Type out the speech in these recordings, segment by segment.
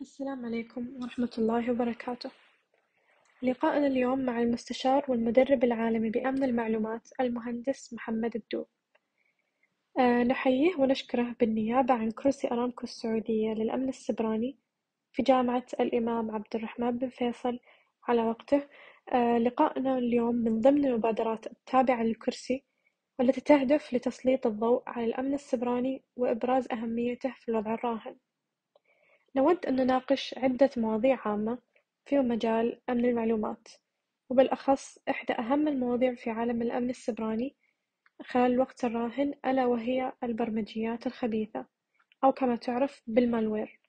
السلام عليكم ورحمة الله وبركاته. لقاءنا اليوم مع المستشار والمدرب العالمي بأمن المعلومات المهندس محمد الدوب. أه نحييه ونشكره بالنيابة عن كرسي أرامكو السعودية للأمن السبراني في جامعة الإمام عبد الرحمن بن فيصل على وقته. أه لقاءنا اليوم من ضمن المبادرات التابعة للكرسي والتي تهدف لتسليط الضوء على الأمن السبراني وإبراز أهميته في الوضع الراهن. نود أن نناقش عدة مواضيع عامة في مجال أمن المعلومات، وبالأخص إحدى أهم المواضيع في عالم الأمن السبراني خلال الوقت الراهن ألا وهي البرمجيات الخبيثة أو كما تعرف بالمالوير.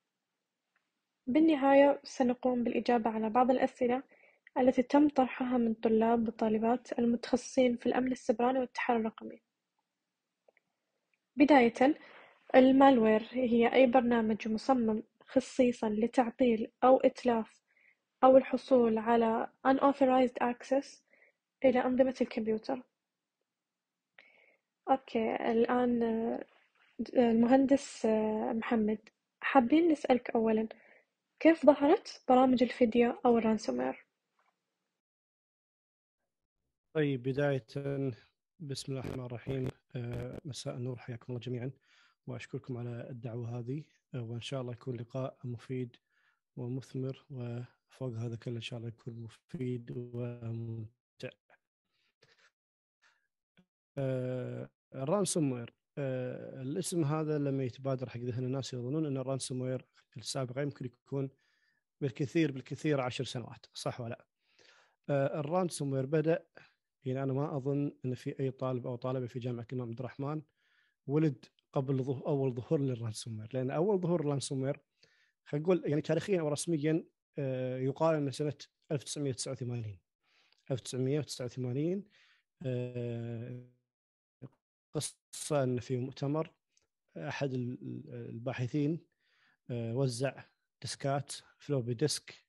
بالنهاية سنقوم بالإجابة على بعض الأسئلة التي تم طرحها من طلاب وطالبات المتخصصين في الأمن السبراني والتحرر الرقمي. بداية، المالوير هي أي برنامج مصمم خصيصًا لتعطيل أو إتلاف أو الحصول على unauthorized access إلى أنظمة الكمبيوتر. أوكي الآن آه، المهندس آه، محمد حابين نسألك أولا كيف ظهرت برامج الفدية أو الرانسومير؟ طيب بداية بسم الله الرحمن الرحيم آه، مساء النور حياكم الله جميعا واشكركم على الدعوه هذه وان شاء الله يكون لقاء مفيد ومثمر وفوق هذا كله ان شاء الله يكون مفيد وممتع. الرانسوم آه، آه، وير الاسم هذا لما يتبادر حق ذهن الناس يظنون ان الرانسوم وير السابقه يمكن يكون بالكثير بالكثير عشر سنوات صح ولا آه، الرانسوم وير بدا يعني انا ما اظن ان في اي طالب او طالبه في جامعه الامام عبد الرحمن ولد قبل ظهور اول ظهور للرانسومير لان اول ظهور الرانسومير خلينا نقول يعني تاريخيا ورسميا آه، يقال انه سنه 1989 1989 آه، قصه ان في مؤتمر احد الباحثين آه، وزع ديسكات فلوبي ديسك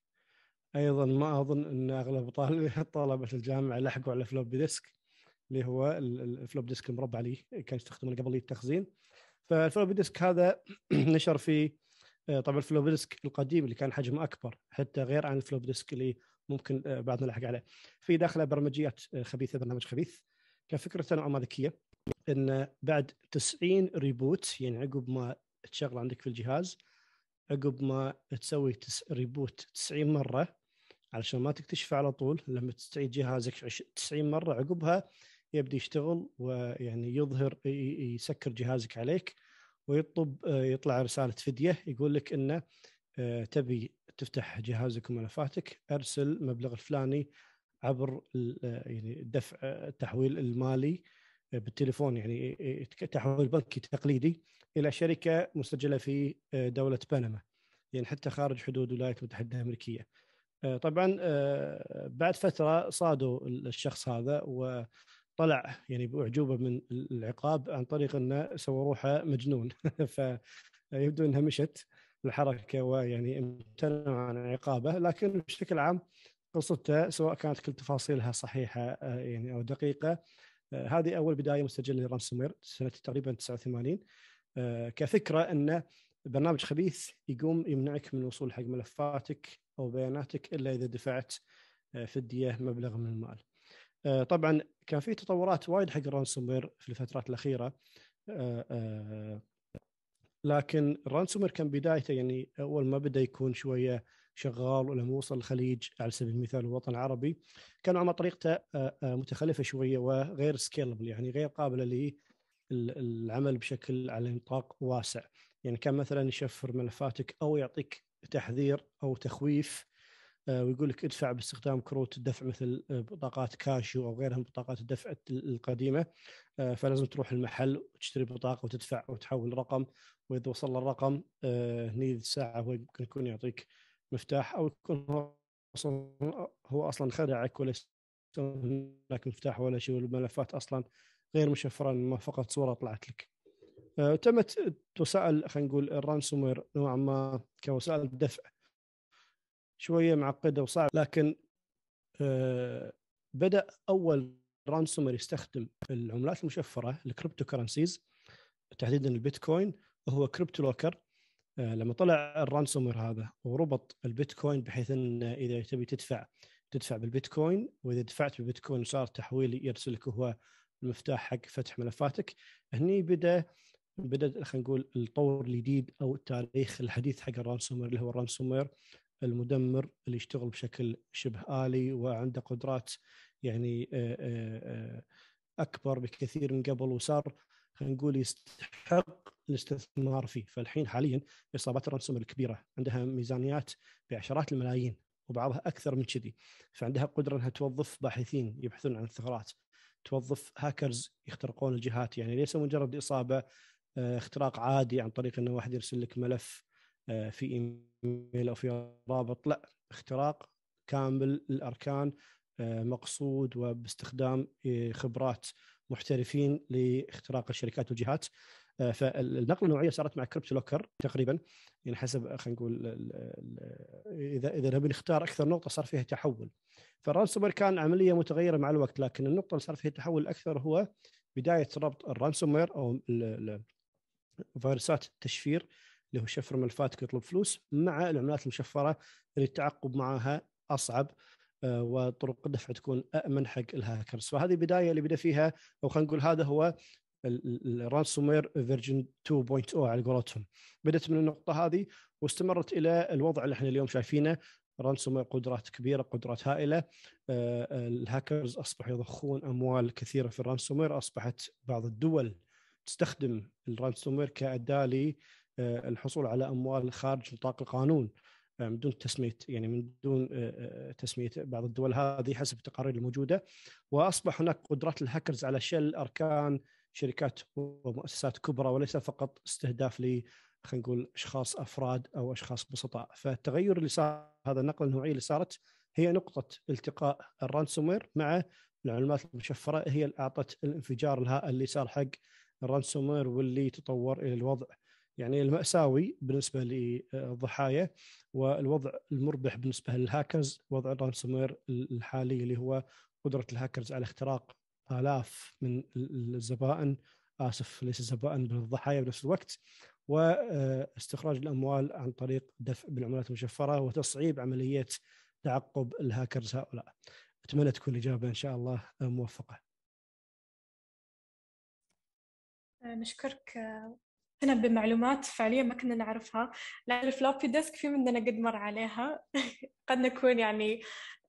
ايضا ما اظن ان اغلب طلبه الجامعه لحقوا على فلوبي ديسك اللي هو الفلوب ديسك المربع اللي كان يستخدمه قبل التخزين فالفلوبي ديسك هذا نشر في آه، طبعا الفلوبي ديسك القديم اللي كان حجمه اكبر حتى غير عن الفلوبي ديسك اللي ممكن آه، بعد نلحق عليه في داخله برمجيات آه، خبيثه برنامج خبيث كان فكرته نوعا ما ذكيه ان بعد 90 ريبوت يعني عقب ما تشغل عندك في الجهاز عقب ما تسوي تس ريبوت 90 مره علشان ما تكتشف على طول لما تستعيد جهازك 90 مره عقبها يبدي يشتغل ويعني يظهر يسكر جهازك عليك ويطلب يطلع رساله فديه يقول لك انه آه، تبي تفتح جهازك وملفاتك ارسل مبلغ الفلاني عبر آه، يعني دفع آه، التحويل المالي بالتليفون يعني تحويل بنكي تقليدي الى شركه مسجله في دوله بنما يعني حتى خارج حدود الولايات المتحده الامريكيه. طبعا بعد فتره صادوا الشخص هذا و طلع يعني باعجوبه من العقاب عن طريق انه سوى روحه مجنون فيبدو انها مشت الحركه ويعني امتنعوا عن عقابه لكن بشكل عام قصته سواء كانت كل تفاصيلها صحيحه آه، يعني او دقيقه آه، هذه اول بدايه مسجله لرام سمير سنه تقريبا 89 آه، كفكره انه برنامج خبيث يقوم يمنعك من الوصول حق ملفاتك او بياناتك الا اذا دفعت فديه مبلغ من المال. آه، طبعا كان في تطورات وايد حق الرانسوم وير في الفترات الاخيره آه، آه، لكن الرانسوم وير كان بدايته يعني اول ما بدا يكون شويه شغال ولما وصل الخليج على سبيل المثال الوطن العربي كان على طريقته متخلفه شويه وغير سكيلبل يعني غير قابله للعمل بشكل على نطاق واسع يعني كان مثلا يشفر ملفاتك او يعطيك تحذير او تخويف آه، ويقول لك ادفع باستخدام كروت الدفع مثل آه، بطاقات كاشيو او غيرها من بطاقات الدفع القديمه آه، فلازم تروح المحل وتشتري بطاقه وتدفع وتحول رقم واذا وصل الرقم هني الساعه هو يكون يعطيك مفتاح او يكون هو اصلا خدعك ولا هناك مفتاح ولا شيء والملفات اصلا غير مشفره ما فقط صوره طلعت لك. تمت وسائل خلينا نقول الرانسوم نوعا ما كوسائل دفع شويه معقده وصعبه لكن آه، بدا اول رانسومر يستخدم العملات المشفره الكريبتو كرنسيز تحديدا البيتكوين وهو كريبتو لوكر آه، لما طلع الرانسومر هذا وربط البيتكوين بحيث ان اذا تبي تدفع تدفع بالبيتكوين واذا دفعت بالبيتكوين وصار تحويل يرسلك هو المفتاح حق فتح ملفاتك هني بدا بدا خلينا نقول الطور الجديد او التاريخ الحديث حق الرانسومر اللي هو الرانسومر المدمر اللي يشتغل بشكل شبه آلي وعنده قدرات يعني آه، آه، أكبر بكثير من قبل وصار خلينا نقول يستحق الاستثمار فيه فالحين حاليا اصابات الرنسوم الكبيره عندها ميزانيات بعشرات الملايين وبعضها اكثر من كذي فعندها قدره انها توظف باحثين يبحثون عن الثغرات توظف هاكرز يخترقون الجهات يعني ليس مجرد اصابه آه، اختراق عادي عن طريق انه واحد يرسل لك ملف آه، في ايميل او في رابط لا اختراق كامل الاركان آه، مقصود وباستخدام آه، خبرات محترفين لاختراق الشركات والجهات فالنقله النوعيه صارت مع كريبتو لوكر تقريبا يعني حسب خلينا نقول اذا اذا نبي نختار اكثر نقطه صار فيها تحول فالرانسوم كان عمليه متغيره مع الوقت لكن النقطه اللي صار فيها تحول اكثر هو بدايه ربط الرانسوم او فيروسات التشفير اللي هو شفر ملفاتك يطلب فلوس مع العملات المشفره اللي التعقب معها اصعب آه، وطرق الدفع تكون امن حق الهاكرز فهذه بدايه اللي بدا فيها او خلينا نقول هذا هو الرانسوم فيرجن 2.0 على قولتهم بدات من النقطه هذه واستمرت الى الوضع اللي احنا اليوم شايفينه رانسوم قدرات كبيره قدرات هائله آه، الهاكرز اصبحوا يضخون اموال كثيره في الرانسوم اصبحت بعض الدول تستخدم الرانسوم كاداه آه، الحصول على اموال خارج نطاق القانون آه، من دون تسميه يعني من دون آه، تسميه بعض الدول هذه حسب التقارير الموجوده واصبح هناك قدرات الهاكرز على شل اركان شركات ومؤسسات كبرى وليس فقط استهداف ل خلينا نقول اشخاص افراد او اشخاص بسطاء فالتغير اللي صار هذا النقل النوعيه اللي صارت هي نقطه التقاء الرانسوموير مع العلومات المشفره هي اللي اعطت الانفجار الهائل اللي صار حق الرانسوموير واللي تطور الى الوضع يعني المأساوي بالنسبة للضحايا والوضع المربح بالنسبة للهاكرز وضع الرانسوموير الحالي اللي هو قدرة الهاكرز على اختراق آلاف من الزبائن آسف ليس الزبائن بل الضحايا بنفس الوقت واستخراج الأموال عن طريق دفع بالعملات المشفرة وتصعيب عملية تعقب الهاكرز هؤلاء أتمنى تكون الإجابة إن شاء الله موفقة نشكرك انا بمعلومات فعليا ما كنا نعرفها لان الفلوبي ديسك في مننا قد مر عليها قد نكون يعني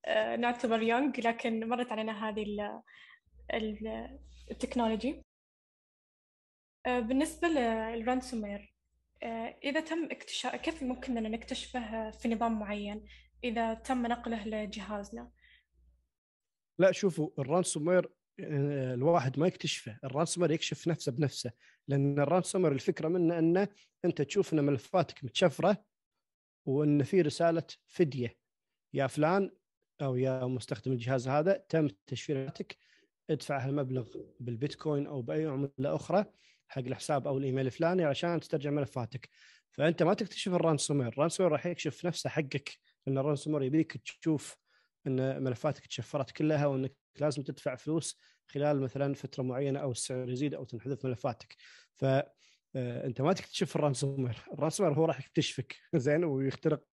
آه، نعتبر يونغ لكن مرت علينا هذه التكنولوجي آه، بالنسبة للرانسومير آه، إذا تم اكتشاف كيف ممكن أن نكتشفه في نظام معين إذا تم نقله لجهازنا؟ لا شوفوا الرانسومير آه، الواحد ما يكتشفه الرانسومر يكشف نفسه بنفسه لان الرانسومر الفكره منه انه انت تشوف ان ملفاتك متشفره وان في رساله فديه يا فلان او يا مستخدم الجهاز هذا تم تشفيراتك ادفع هالمبلغ بالبيتكوين او باي عمله اخرى حق الحساب او الايميل الفلاني عشان تسترجع ملفاتك فانت ما تكتشف الرانسومير الرانسومير راح يكشف نفسه حقك لان الرانسومير يبيك تشوف ان ملفاتك تشفرت كلها وانك لازم تدفع فلوس خلال مثلا فتره معينه او السعر يزيد او تنحذف ملفاتك ف آه، انت ما تكتشف الرانسومير الرانسومير هو راح يكتشفك زين ويخترق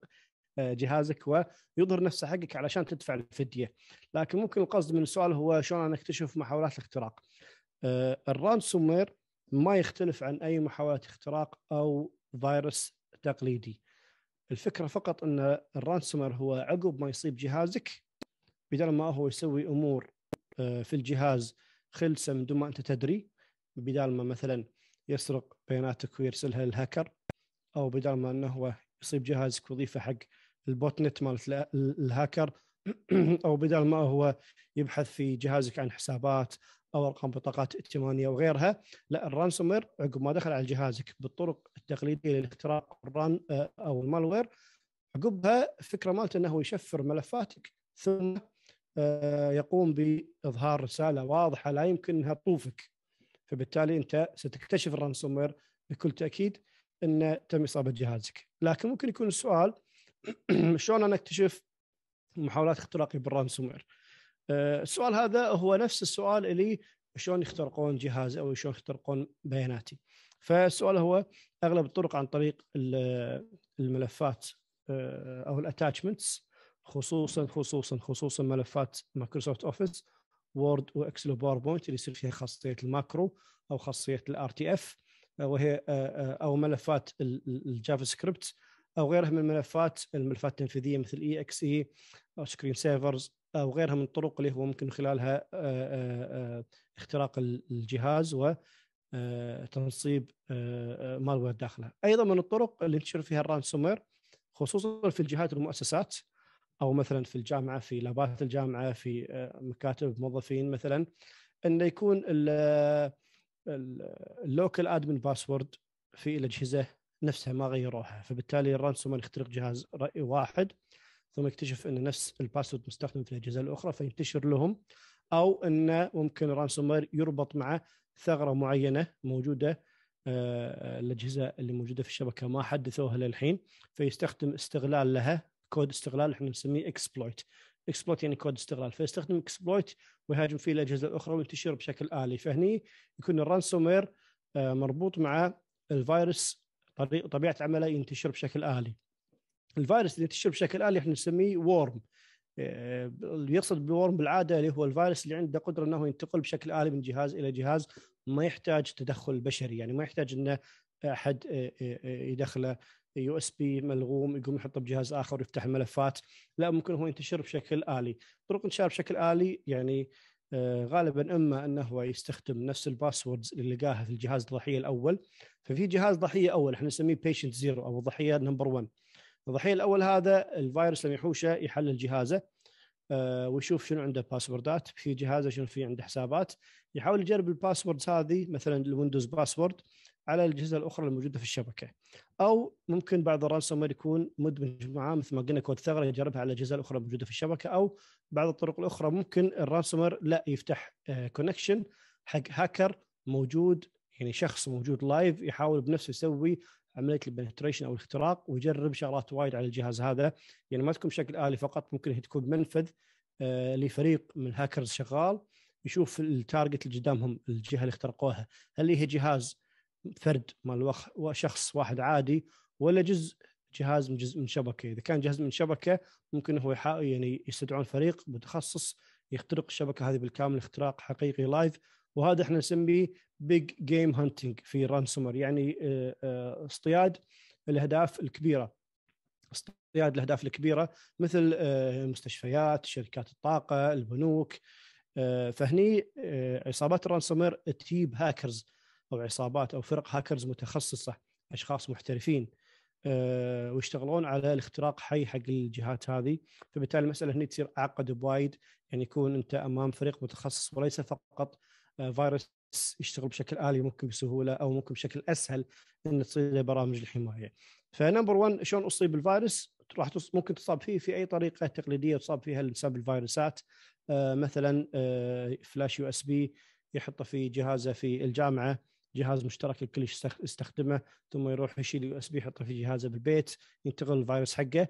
آه، جهازك ويظهر نفسه حقك علشان تدفع الفديه، لكن ممكن القصد من السؤال هو شلون انا اكتشف محاولات الاختراق. آه، الرانسومير ما يختلف عن اي محاولة اختراق او فيروس تقليدي. الفكره فقط ان الرانسومير هو عقب ما يصيب جهازك بدل ما هو يسوي امور آه، في الجهاز خلسه من دون ما انت تدري بدال ما مثلا يسرق بياناتك ويرسلها للهاكر او بدال ما انه هو يصيب جهازك وظيفه حق البوت نت مالت الهاكر او بدال ما هو يبحث في جهازك عن حسابات او ارقام بطاقات ائتمانيه وغيرها لا الرانسومير عقب ما دخل على جهازك بالطرق التقليديه للاختراق الران آه، او المالوير عقبها الفكره مالته انه يشفر ملفاتك ثم آه، يقوم باظهار رساله واضحه لا يمكن انها تطوفك فبالتالي انت ستكتشف الرانسوم وير بكل تاكيد انه تم اصابه جهازك لكن ممكن يكون السؤال شلون انا اكتشف محاولات اختراقي بالرانسوم وير آه، السؤال هذا هو نفس السؤال اللي شلون يخترقون جهازي او شلون يخترقون بياناتي فالسؤال هو اغلب الطرق عن طريق الملفات آه، او الاتاتشمنتس خصوصا خصوصا خصوصا ملفات مايكروسوفت اوفيس وورد واكسل وباوربوينت اللي يصير فيها خاصيه الماكرو او خاصيه الار تي اف آه، وهي آه، آه، او ملفات الجافا سكريبت او غيرها من الملفات الملفات التنفيذيه مثل اي اكس اي او سكرين سيفرز او غيرها من الطرق اللي هو ممكن خلالها اختراق الجهاز و تنصيب مالوير داخله ايضا من الطرق اللي تشير فيها الرانسومير خصوصا في الجهات والمؤسسات او مثلا في الجامعه في لابات الجامعه في آه، مكاتب موظفين مثلا انه يكون اللوكال ادمن باسورد في الاجهزه نفسها ما غيروها فبالتالي الرانسوم يخترق جهاز واحد ثم يكتشف ان نفس الباسورد مستخدم في الاجهزه الاخرى فينتشر لهم او انه ممكن الرانسوم يربط مع ثغره معينه موجوده آه، الاجهزه اللي موجوده في الشبكه ما حدثوها للحين فيستخدم استغلال لها كود استغلال احنا نسميه اكسبلويت اكسبلويت يعني كود استغلال فيستخدم اكسبلويت ويهاجم فيه الاجهزه الاخرى وينتشر بشكل الي فهني يكون الرانسوم وير آه، مربوط مع الفيروس طبيعه عمله ينتشر بشكل الي الفيروس اللي ينتشر بشكل الي احنا نسميه وورم آه، اللي يقصد بالورم بالعاده اللي هو الفيروس اللي عنده قدره انه ينتقل بشكل الي من جهاز الى جهاز ما يحتاج تدخل بشري يعني ما يحتاج انه احد آه، يدخله يو اس بي ملغوم يقوم يحطه بجهاز اخر ويفتح الملفات لا ممكن هو ينتشر بشكل الي طرق انتشار بشكل الي يعني آه، غالبا اما انه هو يستخدم نفس الباسوردز اللي لقاها في الجهاز الضحيه الاول ففي جهاز ضحيه اول احنا نسميه بيشنت زيرو او الضحيه نمبر 1 الضحيه الاول هذا الفيروس لما يحوشه يحلل جهازه آه، ويشوف شنو عنده باسوردات في جهازه شنو في عنده حسابات يحاول يجرب الباسوردز هذه مثلا الويندوز باسورد على الاجهزه الاخرى الموجوده في الشبكه او ممكن بعض الرانسوم يكون مدمج معاه مثل ما قلنا كود ثغره يجربها على الاجهزه الاخرى الموجوده في الشبكه او بعض الطرق الاخرى ممكن الرانسوم لا يفتح كونكشن آه، حق هاكر موجود يعني شخص موجود لايف يحاول بنفسه يسوي عمليه البنتريشن او الاختراق ويجرب شغلات وايد على الجهاز هذا يعني ما تكون بشكل الي فقط ممكن تكون منفذ آه، لفريق من الهاكرز شغال يشوف التارجت اللي قدامهم الجهه اللي اخترقوها هل هي جهاز فرد مال شخص واحد عادي ولا جزء جهاز من جزء من شبكه، اذا كان جهاز من شبكه ممكن هو يعني يستدعون فريق متخصص يخترق الشبكه هذه بالكامل اختراق حقيقي لايف وهذا احنا نسميه بيج جيم هانتنج في رانسومر يعني آه، آه، اصطياد الاهداف الكبيره اصطياد الاهداف الكبيره مثل آه، المستشفيات، شركات الطاقه، البنوك فهني عصابات الرانسومر تجيب هاكرز او عصابات او فرق هاكرز متخصصه اشخاص محترفين آه، ويشتغلون على الاختراق حي حق الجهات هذه فبالتالي المساله هنا تصير اعقد بوايد يعني يكون انت امام فريق متخصص وليس فقط آه، فيروس يشتغل بشكل الي ممكن بسهوله او ممكن بشكل اسهل ان تصير برامج الحمايه. فنمبر 1 شلون اصيب الفيروس؟ راح ممكن تصاب فيه في اي طريقه تقليديه تصاب فيها الانسان بالفيروسات أه مثلا آه، فلاش يو اس بي يحطه في جهازه في الجامعه جهاز مشترك الكل يستخدمه ثم يروح يشيل يو اس بي يحطه في جهازه بالبيت ينتقل الفيروس حقه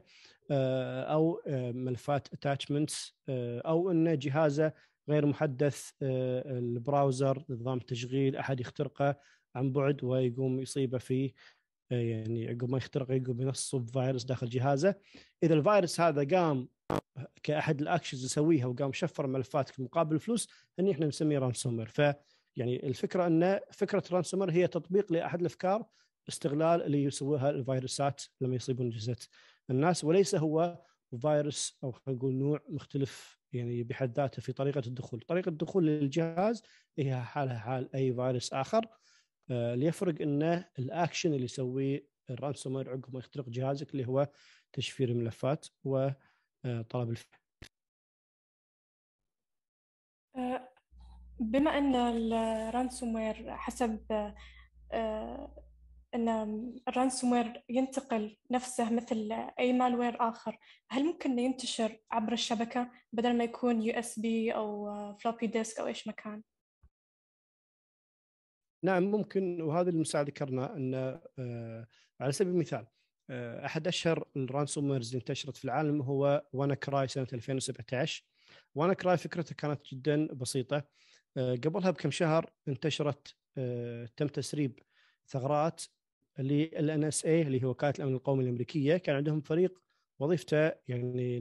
آه، او آه، ملفات اتاتشمنتس آه، او ان جهازه غير محدث البراوزر نظام تشغيل احد يخترقه عن بعد ويقوم يصيبه في يعني عقب ما يخترق يقوم ينصب فيروس داخل جهازه اذا الفيروس هذا قام كاحد الاكشنز يسويها وقام شفر ملفاتك مقابل فلوس هني احنا نسميه رانسومر ف يعني الفكره ان فكره رانسومر هي تطبيق لاحد الافكار استغلال اللي يسويها الفيروسات لما يصيبون جزء الناس وليس هو فيروس او خلينا نقول نوع مختلف يعني بحد ذاته في طريقه الدخول، طريقه الدخول للجهاز هي حالها حال اي فيروس اخر اللي آه، ليفرق انه الاكشن اللي يسويه الرانسومر عقب ما يخترق جهازك اللي هو تشفير الملفات وطلب آه، الفعل. آه، بما ان الرانسوموير حسب آه، ان الرانسوموير ينتقل نفسه مثل اي مالوير اخر هل ممكن ينتشر عبر الشبكه بدل ما يكون يو اس بي او فلوبي ديسك او ايش مكان نعم ممكن وهذا المساعد ذكرنا ان آه، على سبيل المثال آه، احد اشهر الرانسوميرز اللي انتشرت في العالم هو وانا كراي سنه 2017 وانا كراي فكرته كانت جدا بسيطه آه، قبلها بكم شهر انتشرت آه، تم تسريب ثغرات للان اس اي اللي هي وكاله الامن القومي الامريكيه كان عندهم فريق وظيفته يعني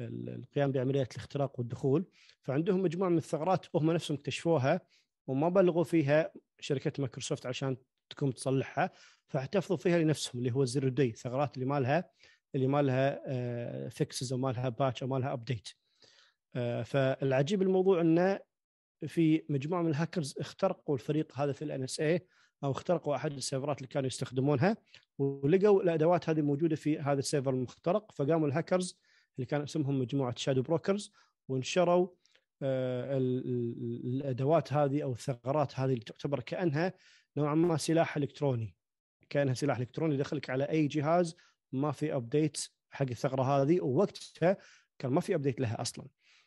القيام بعمليات الاختراق والدخول فعندهم مجموعه من الثغرات وهم نفسهم اكتشفوها وما بلغوا فيها شركه مايكروسوفت عشان تقوم تصلحها فاحتفظوا فيها لنفسهم اللي هو الزيرو دي ثغرات اللي ما لها اللي ما لها فيكسز آه، او ما لها باتش او ما لها ابديت فالعجيب الموضوع انه في مجموعه من الهاكرز اخترقوا الفريق هذا في الان اس اي او اخترقوا احد السيرفرات اللي كانوا يستخدمونها ولقوا الادوات هذه موجوده في هذا السيرفر المخترق فقاموا الهاكرز اللي كان اسمهم مجموعه شادو بروكرز ونشروا الادوات هذه او الثغرات هذه اللي تعتبر كانها نوعا ما سلاح الكتروني كانها سلاح الكتروني يدخلك على اي جهاز ما في ابديت حق الثغره هذه ووقتها كان ما في ابديت لها اصلا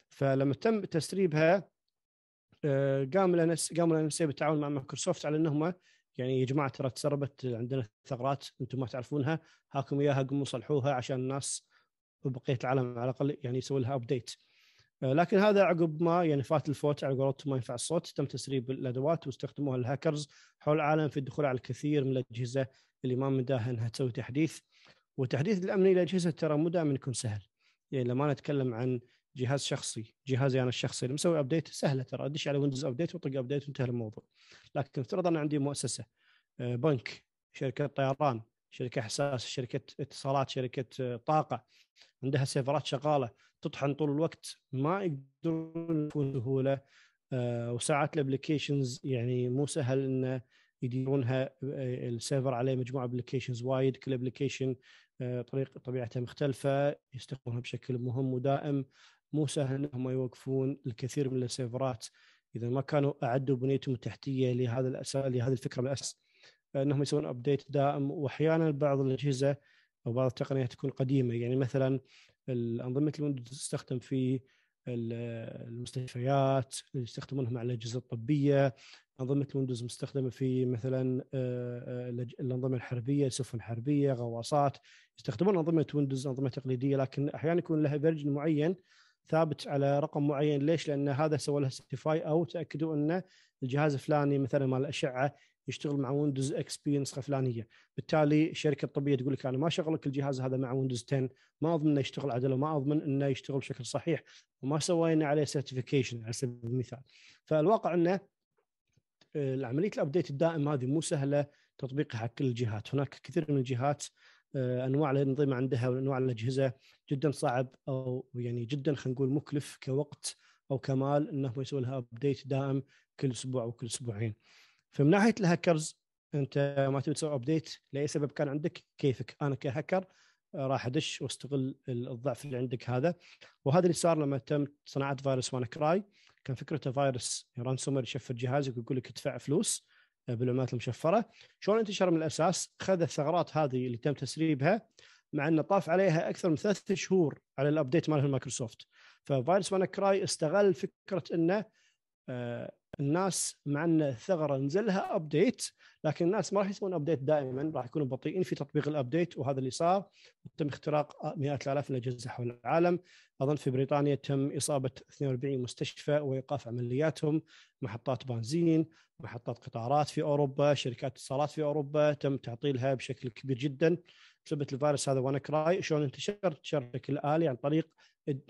فلما تم تسريبها آه، قام لنا قام لنا بالتعاون مع مايكروسوفت على انهم يعني يا جماعه ترى تسربت عندنا ثغرات انتم ما تعرفونها هاكم اياها قوموا صلحوها عشان الناس وبقيه العالم على الاقل يعني يسوي لها ابديت آه، لكن هذا عقب ما يعني فات الفوت على قولتهم ما ينفع الصوت تم تسريب الادوات واستخدموها الهاكرز حول العالم في الدخول على الكثير من الاجهزه اللي ما مداها انها تسوي تحديث والتحديث الامني للاجهزه ترى مو دائما يكون سهل يعني لما نتكلم عن جهاز شخصي جهازي انا الشخصي اللي مسوي ابديت سهله ترى ادش على ويندوز ابديت واطق ابديت وانتهى الموضوع لكن افترض انا عندي مؤسسه آه، بنك شركه طيران شركه حساس شركه اتصالات شركه آه، طاقه عندها سيرفرات شغاله تطحن طول الوقت ما يقدرون بسهوله آه، وساعات الابلكيشنز يعني مو سهل انه يديرونها السيرفر عليه مجموعه ابلكيشنز وايد كل ابلكيشن طريق طبيعته مختلفه يستخدمونها بشكل مهم ودائم مو سهل انهم يوقفون الكثير من السيرفرات اذا ما كانوا اعدوا بنيتهم التحتيه لهذا الاساس لهذه الفكره بالاساس انهم يسوون ابديت دائم واحيانا بعض الاجهزه او بعض التقنيه تكون قديمه يعني مثلا انظمه الويندوز تستخدم في المستشفيات اللي يستخدمونها مع الاجهزه الطبيه انظمه الويندوز مستخدمه في مثلا آه، آه، الانظمه الحربيه سفن حربيه غواصات يستخدمون انظمه ويندوز انظمه تقليديه لكن احيانا يكون لها فيرجن معين ثابت على رقم معين ليش؟ لان هذا سوى له سيرتيفاي او تاكدوا ان الجهاز الفلاني مثلا مال الاشعه يشتغل مع ويندوز اكس بي نسخه فلانيه، بالتالي الشركه الطبيه تقول لك انا ما شغلك الجهاز هذا مع ويندوز 10 ما اضمن انه يشتغل عدل وما اضمن انه يشتغل بشكل صحيح وما سوينا عليه سيرتيفيكيشن على سبيل المثال. فالواقع انه آه، عمليه الابديت الدائم هذه مو سهله تطبيقها على كل الجهات، هناك كثير من الجهات آه، انواع الانظمه عندها وانواع الاجهزه جدا صعب او يعني جدا خلينا نقول مكلف كوقت او كمال انه يسوي لها ابديت دائم كل اسبوع او كل اسبوعين. فمن ناحيه الهاكرز انت ما تبي تسوي ابديت لاي سبب كان عندك كيفك انا كهاكر آه، راح ادش واستغل الضعف اللي عندك هذا وهذا اللي صار لما تم صناعه فيروس وانا كراي كان فكرته فيروس يعني رانسومر يشفر جهازك ويقول لك ادفع فلوس بالعملات المشفره شلون انتشر من الاساس خذ الثغرات هذه اللي تم تسريبها مع انه طاف عليها اكثر من ثلاثة شهور على الابديت مال مايكروسوفت ففيروس كراي استغل فكره انه آه، الناس مع ان الثغره نزلها ابديت لكن الناس ما راح يسوون ابديت دائما راح يكونوا بطيئين في تطبيق الابديت وهذا اللي صار تم اختراق مئات الالاف من الاجهزه حول العالم اظن في بريطانيا تم اصابه 42 مستشفى وايقاف عملياتهم محطات بنزين محطات قطارات في اوروبا شركات اتصالات في اوروبا تم تعطيلها بشكل كبير جدا بسبب الفيروس هذا وانا كراي شلون انتشر انتشر بشكل الي عن طريق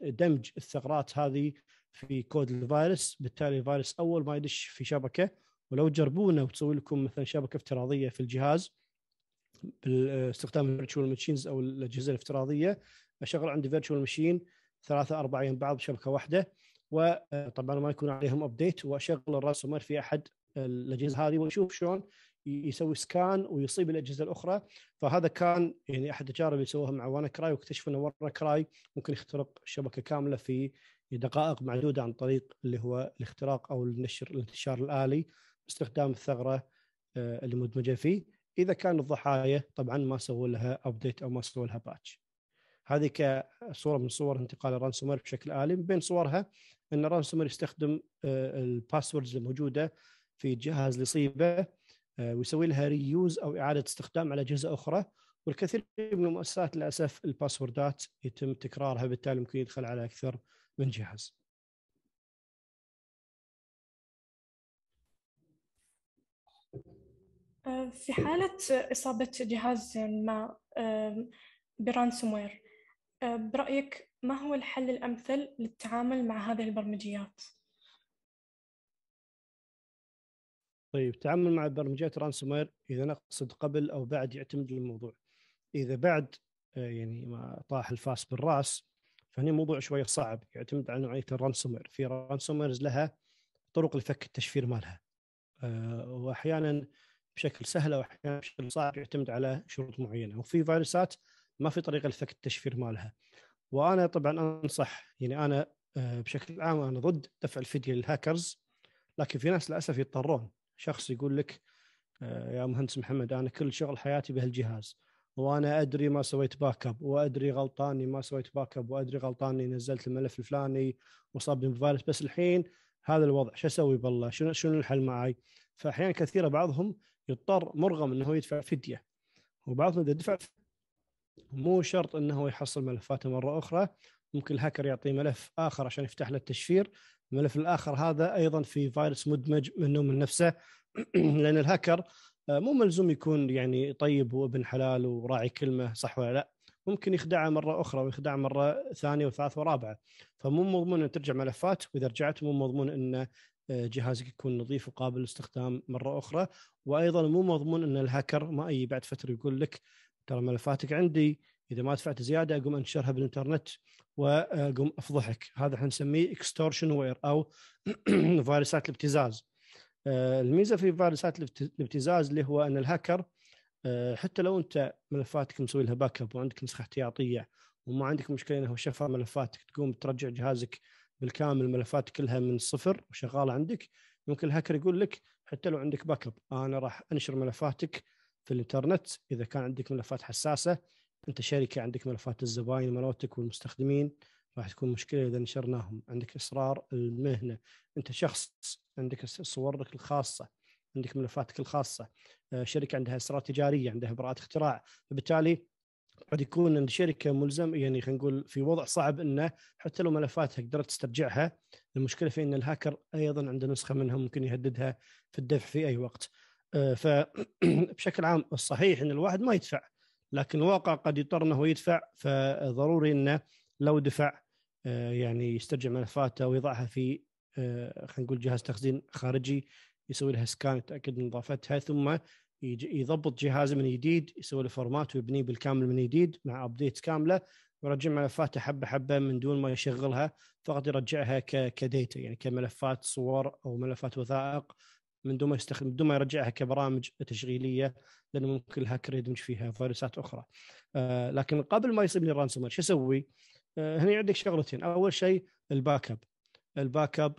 دمج الثغرات هذه في كود الفيروس بالتالي الفيروس اول ما يدش في شبكه ولو تجربونه وتسوي لكم مثلا شبكه افتراضيه في الجهاز باستخدام الفيرتشوال ماشينز او الاجهزه الافتراضيه اشغل عندي فيرتشوال ماشين ثلاثه اربعه يم بعض بشبكه واحده وطبعا ما يكون عليهم ابديت واشغل الراس ومر في احد الاجهزه هذه واشوف شلون يسوي سكان ويصيب الاجهزه الاخرى فهذا كان يعني احد التجارب اللي سووها مع وانا كراي واكتشفوا ان وانا كراي ممكن يخترق الشبكه كامله في دقائق معدوده عن طريق اللي هو الاختراق او النشر الانتشار الالي باستخدام الثغره آه، اللي مدمجه فيه اذا كان الضحايا طبعا ما سووا لها ابديت او ما سووا لها باتش. هذه كصوره من صور انتقال الرانسومر بشكل الي من بين صورها ان الرانسومر يستخدم آه، الباسوردز الموجوده في جهاز لصيبه آه، ويسوي لها ريوز او اعاده استخدام على اجهزه اخرى والكثير من المؤسسات للاسف الباسوردات يتم تكرارها بالتالي ممكن يدخل على اكثر جهاز آه، في حالة إصابة جهاز ما برانسوموير آه، برأيك ما هو الحل الأمثل للتعامل مع هذه البرمجيات؟ طيب التعامل مع برمجيات رانسوموير إذا نقصد قبل أو بعد يعتمد الموضوع إذا بعد آه، يعني ما طاح الفاس بالراس فهنا موضوع شوي صعب يعتمد على نوعيه الرانسومير في رانسوم لها طرق لفك التشفير مالها آه، واحيانا بشكل سهل واحيانا بشكل صعب يعتمد على شروط معينه وفي فيروسات ما في طريقه لفك التشفير مالها وانا طبعا انصح يعني انا آه، بشكل عام انا ضد دفع الفديه للهاكرز لكن في ناس للاسف يضطرون شخص يقول لك آه، يا مهندس محمد انا كل شغل حياتي بهالجهاز وانا ادري ما سويت باك اب وادري غلطاني ما سويت باك اب وادري غلطاني نزلت الملف الفلاني وصابني بفيروس بس الحين هذا الوضع شو اسوي بالله شنو شنو الحل معي فاحيانا كثيره بعضهم يضطر مرغم انه يدفع فديه وبعضهم اذا دفع مو شرط انه يحصل ملفاته مره اخرى ممكن الهاكر يعطيه ملف اخر عشان يفتح له التشفير الملف الاخر هذا ايضا في فيروس مدمج منه من نفسه لان الهاكر آه، مو ملزوم يكون يعني طيب وابن حلال وراعي كلمه صح ولا لا ممكن يخدعها مره اخرى ويخدعها مره ثانيه وثالثه ورابعه فمو مضمون ان ترجع ملفات واذا رجعت مو مضمون ان آه، جهازك يكون نظيف وقابل للاستخدام مره اخرى وايضا مو مضمون ان الهاكر ما اي بعد فتره يقول لك ترى ملفاتك عندي اذا ما دفعت زياده اقوم انشرها بالانترنت واقوم افضحك هذا احنا نسميه اكستورشن وير او فيروسات الابتزاز آه، الميزه في فيروسات الابتزاز اللي هو ان الهاكر آه، حتى لو انت ملفاتك مسوي لها باك اب وعندك نسخه احتياطيه وما عندك مشكله انه شفر ملفاتك تقوم ترجع جهازك بالكامل ملفاتك كلها من الصفر وشغاله عندك ممكن الهاكر يقول لك حتى لو عندك باك اب انا راح انشر ملفاتك في الانترنت اذا كان عندك ملفات حساسه انت شركه عندك ملفات الزباين مالتك والمستخدمين راح تكون مشكله اذا نشرناهم عندك اصرار المهنه انت شخص عندك صورك الخاصه عندك ملفاتك الخاصه آه، شركه عندها اسرار تجاريه عندها براءات اختراع فبالتالي قد يكون الشركه ملزم يعني خلينا نقول في وضع صعب انه حتى لو ملفاتها قدرت تسترجعها المشكله في ان الهاكر ايضا عنده نسخه منها ممكن يهددها في الدفع في اي وقت آه، فبشكل عام الصحيح ان الواحد ما يدفع لكن الواقع قد يضطر انه يدفع فضروري انه لو دفع آه، يعني يسترجع ملفاته ويضعها في آه، خلينا نقول جهاز تخزين خارجي يسوي لها سكان يتاكد من نظافتها ثم يضبط جهازه من جديد يسوي له فورمات ويبنيه بالكامل من جديد مع ابديت كامله ويرجع ملفاته حبه حبه من دون ما يشغلها فقط يرجعها كديتا يعني كملفات صور او ملفات وثائق من دون ما يستخدم دون ما يرجعها كبرامج تشغيليه لانه ممكن الهاكر يدمج فيها فيروسات اخرى آه لكن قبل ما يصيبني الرانسومر شو اسوي؟ آه، هنا عندك شغلتين اول شيء الباك اب الباك اب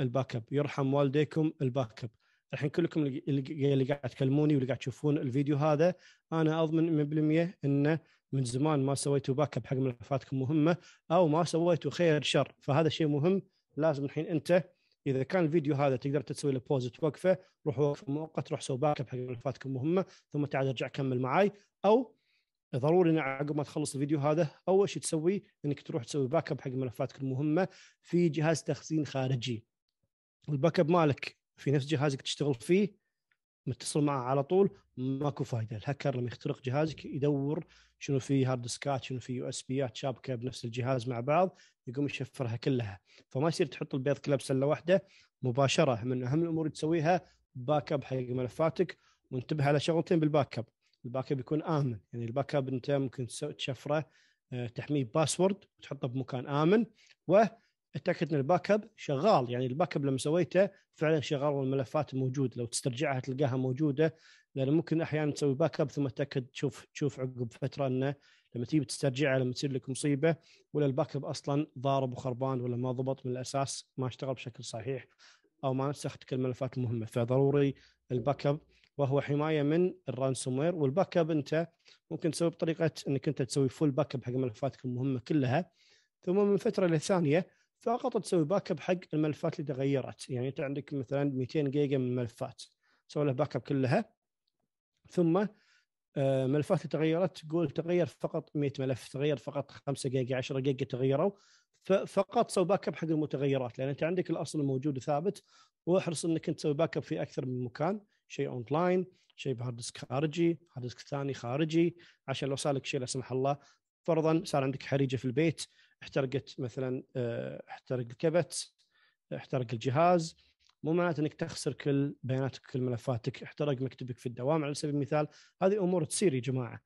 الباك اب يرحم والديكم الباك اب الحين كلكم اللي قاعد تكلموني واللي قاعد تشوفون الفيديو هذا انا اضمن 100% انه من زمان ما سويتوا باك اب حق ملفاتكم مهمه او ما سويتوا خير شر فهذا شيء مهم لازم الحين انت اذا كان الفيديو هذا تقدر تسوي له بوز توقفه روح وقف مؤقت روح سوي باك اب حق ملفاتكم مهمه ثم تعال ارجع كمل معي او ضروري ان عقب ما تخلص الفيديو هذا اول شيء تسوي انك تروح تسوي باك اب حق ملفاتك المهمه في جهاز تخزين خارجي الباك اب مالك في نفس جهازك تشتغل فيه متصل معه على طول ماكو فايده الهكر لما يخترق جهازك يدور شنو في هارد سكات شنو في يو اس بيات شابكه بنفس الجهاز مع بعض يقوم يشفرها كلها فما يصير تحط البيض كله بسله واحده مباشره من اهم الامور اللي تسويها باك اب حق ملفاتك وانتبه على شغلتين بالباك اب الباك اب يكون امن يعني الباك اب انت ممكن تشفره آه، تحميه باسورد وتحطه بمكان امن وتاكد ان الباك اب شغال يعني الباك اب لما سويته فعلا شغال والملفات موجوده لو تسترجعها تلقاها موجوده لان ممكن احيانا تسوي باك اب ثم تاكد تشوف تشوف عقب فتره انه لما تيجي تسترجعها لما تصير لك مصيبه ولا الباك اب اصلا ضارب وخربان ولا ما ضبط من الاساس ما اشتغل بشكل صحيح او ما نسخت كل الملفات المهمه فضروري الباك اب وهو حمايه من الرانسوم وير والباك اب انت ممكن تسوي بطريقه انك انت تسوي فول باك اب حق ملفاتك المهمه كلها ثم من فتره لثانيه فقط تسوي باك اب حق الملفات اللي تغيرت يعني انت عندك مثلا 200 جيجا من الملفات تسوي له باك اب كلها ثم آه، ملفات اللي تغيرت تقول تغير فقط 100 ملف تغير فقط 5 جيجا 10 جيجا تغيروا فقط سوي باك اب حق المتغيرات لان انت عندك الاصل الموجود وثابت واحرص انك انت تسوي باك اب في اكثر من مكان شيء اونلاين شيء بهارد ديسك خارجي هارد ديسك ثاني خارجي عشان لو صار لك شيء لا سمح الله فرضا صار عندك حريجه في البيت احترقت مثلا آه، احترق الكبت احترق الجهاز مو معناته انك تخسر كل بياناتك كل ملفاتك احترق مكتبك في الدوام على سبيل المثال هذه امور تصير يا جماعه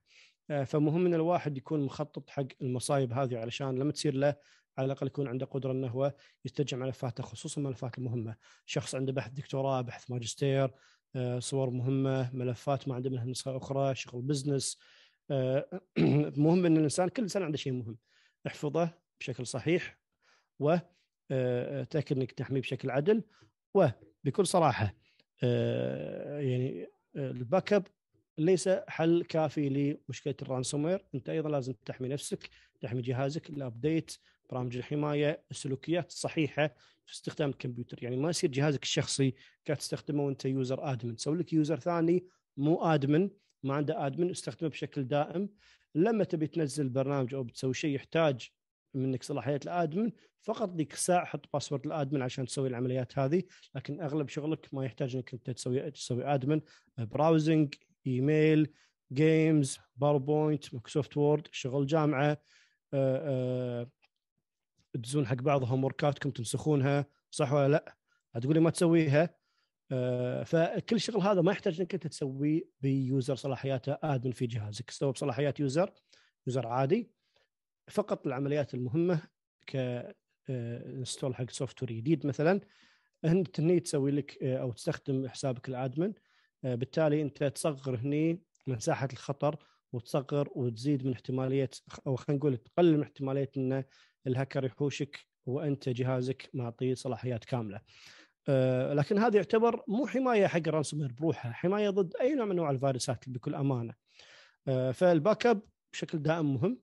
آه، فمهم ان الواحد يكون مخطط حق المصايب هذه علشان لما تصير له على الاقل يكون عنده قدره انه هو يسترجع ملفاته خصوصا الملفات المهمه، شخص عنده بحث دكتوراه، بحث ماجستير، آه، صور مهمه ملفات ما عنده منها نسخه اخرى شغل بزنس آه، مهم ان الانسان كل انسان عنده شيء مهم احفظه بشكل صحيح و آه، تاكد انك تحميه بشكل عدل وبكل صراحه يعني الباك اب ليس حل كافي لمشكله الرانسوم وير انت ايضا لازم تحمي نفسك تحمي جهازك الابديت برامج الحمايه السلوكيات الصحيحه في استخدام الكمبيوتر يعني ما يصير جهازك الشخصي قاعد تستخدمه وانت يوزر ادمن سوي لك يوزر ثاني مو ادمن ما عنده ادمن استخدمه بشكل دائم لما تبي تنزل برنامج او بتسوي شيء يحتاج منك صلاحيه الادمن فقط ذيك الساعه حط باسورد الادمن عشان تسوي العمليات هذه لكن اغلب شغلك ما يحتاج انك انت تسوي تسوي ادمن براوزنج ايميل جيمز باوربوينت مايكروسوفت وورد شغل جامعه آه، آه، تدزون حق بعض هوم وركاتكم تنسخونها صح ولا لا؟ هتقول لي ما تسويها آه، فكل الشغل هذا ما يحتاج انك انت تسويه بيوزر صلاحياته ادمن في جهازك، استوى بصلاحيات يوزر يوزر عادي فقط العمليات المهمه ك انستول آه، حق سوفت وير جديد مثلا انت هني تسوي لك آه، او تستخدم حسابك الادمن بالتالي انت تصغر هني من ساحه الخطر وتصغر وتزيد من احتماليه او خلينا نقول تقلل من احتماليه انه الهكر يحوشك وانت جهازك معطيه صلاحيات كامله. أه لكن هذا يعتبر مو حمايه حق الرانسوم بروحها، حمايه ضد اي نوع من انواع الفيروسات بكل امانه. أه فالباك اب بشكل دائم مهم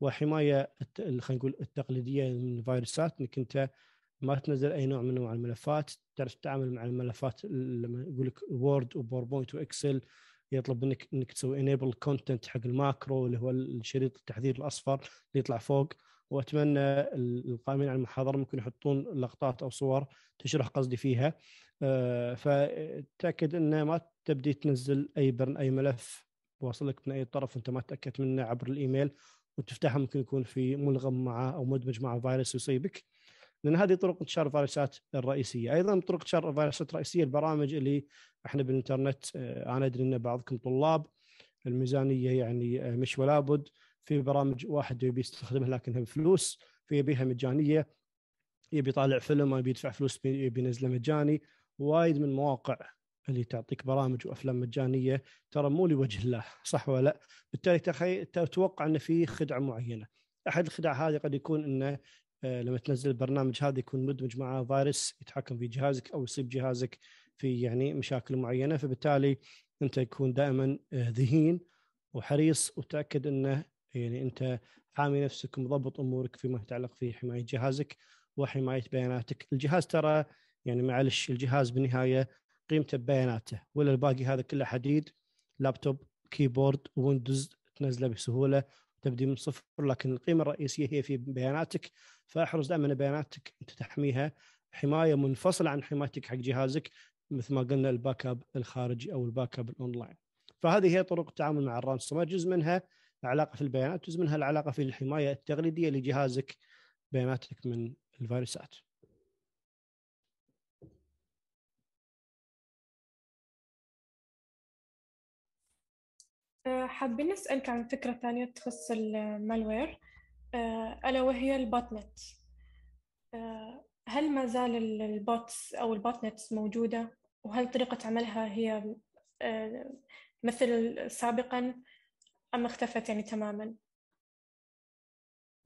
وحمايه خلينا نقول التقليديه من الفيروسات انك انت ما تنزل اي نوع من انواع الملفات، تعرف تتعامل مع الملفات لما يقول لك وورد وباوربوينت واكسل يطلب منك انك تسوي انيبل كونتنت حق الماكرو اللي هو الشريط التحذير الاصفر اللي يطلع فوق واتمنى القائمين على المحاضره ممكن يحطون لقطات او صور تشرح قصدي فيها آه، فتاكد انه ما تبدي تنزل اي برن اي ملف واصلك من اي طرف وانت ما تاكدت منه عبر الايميل وتفتحها ممكن يكون في ملغم معه او مدمج مع فيروس يصيبك لان هذه طرق انتشار الفيروسات الرئيسيه، ايضا طرق انتشار الفيروسات الرئيسيه البرامج اللي احنا بالانترنت آه، انا ادري ان بعضكم طلاب الميزانيه يعني آه، مش ولا بد في برامج واحد يبي يستخدمها لكنها بفلوس في يبيها مجانيه يبي يطالع فيلم يبي يدفع فلوس يبي ينزله مجاني وايد من مواقع اللي تعطيك برامج وافلام مجانيه ترى مو لوجه الله صح ولا لا؟ بالتالي تخيل تتوقع ان في خدعه معينه. احد الخدع هذه قد يكون انه آه، لما تنزل البرنامج هذا يكون مدمج معه فيروس يتحكم في جهازك او يصيب جهازك في يعني مشاكل معينه فبالتالي انت يكون دائما آه، ذهين وحريص وتاكد انه يعني انت حامي نفسك مضبط امورك فيما يتعلق في حمايه جهازك وحمايه بياناتك، الجهاز ترى يعني معلش الجهاز بالنهايه قيمته ببياناته ولا الباقي هذا كله حديد لابتوب كيبورد ويندوز تنزله بسهوله تبدي من صفر لكن القيمه الرئيسيه هي في بياناتك فاحرص دائما بياناتك انت تحميها حمايه منفصله عن حمايتك حق جهازك مثل ما قلنا الباك اب الخارجي او الباك اب الاونلاين. فهذه هي طرق التعامل مع الرانسوم جزء منها علاقه في البيانات جزء منها العلاقه في الحمايه التقليديه لجهازك بياناتك من الفيروسات أه، حابين نسألك عن فكرة ثانية تخص المالوير أه، ألا وهي البوتنت أه، هل ما زال البوتس أو البوتنتس موجودة وهل طريقة عملها هي مثل سابقا أم اختفت يعني تماما؟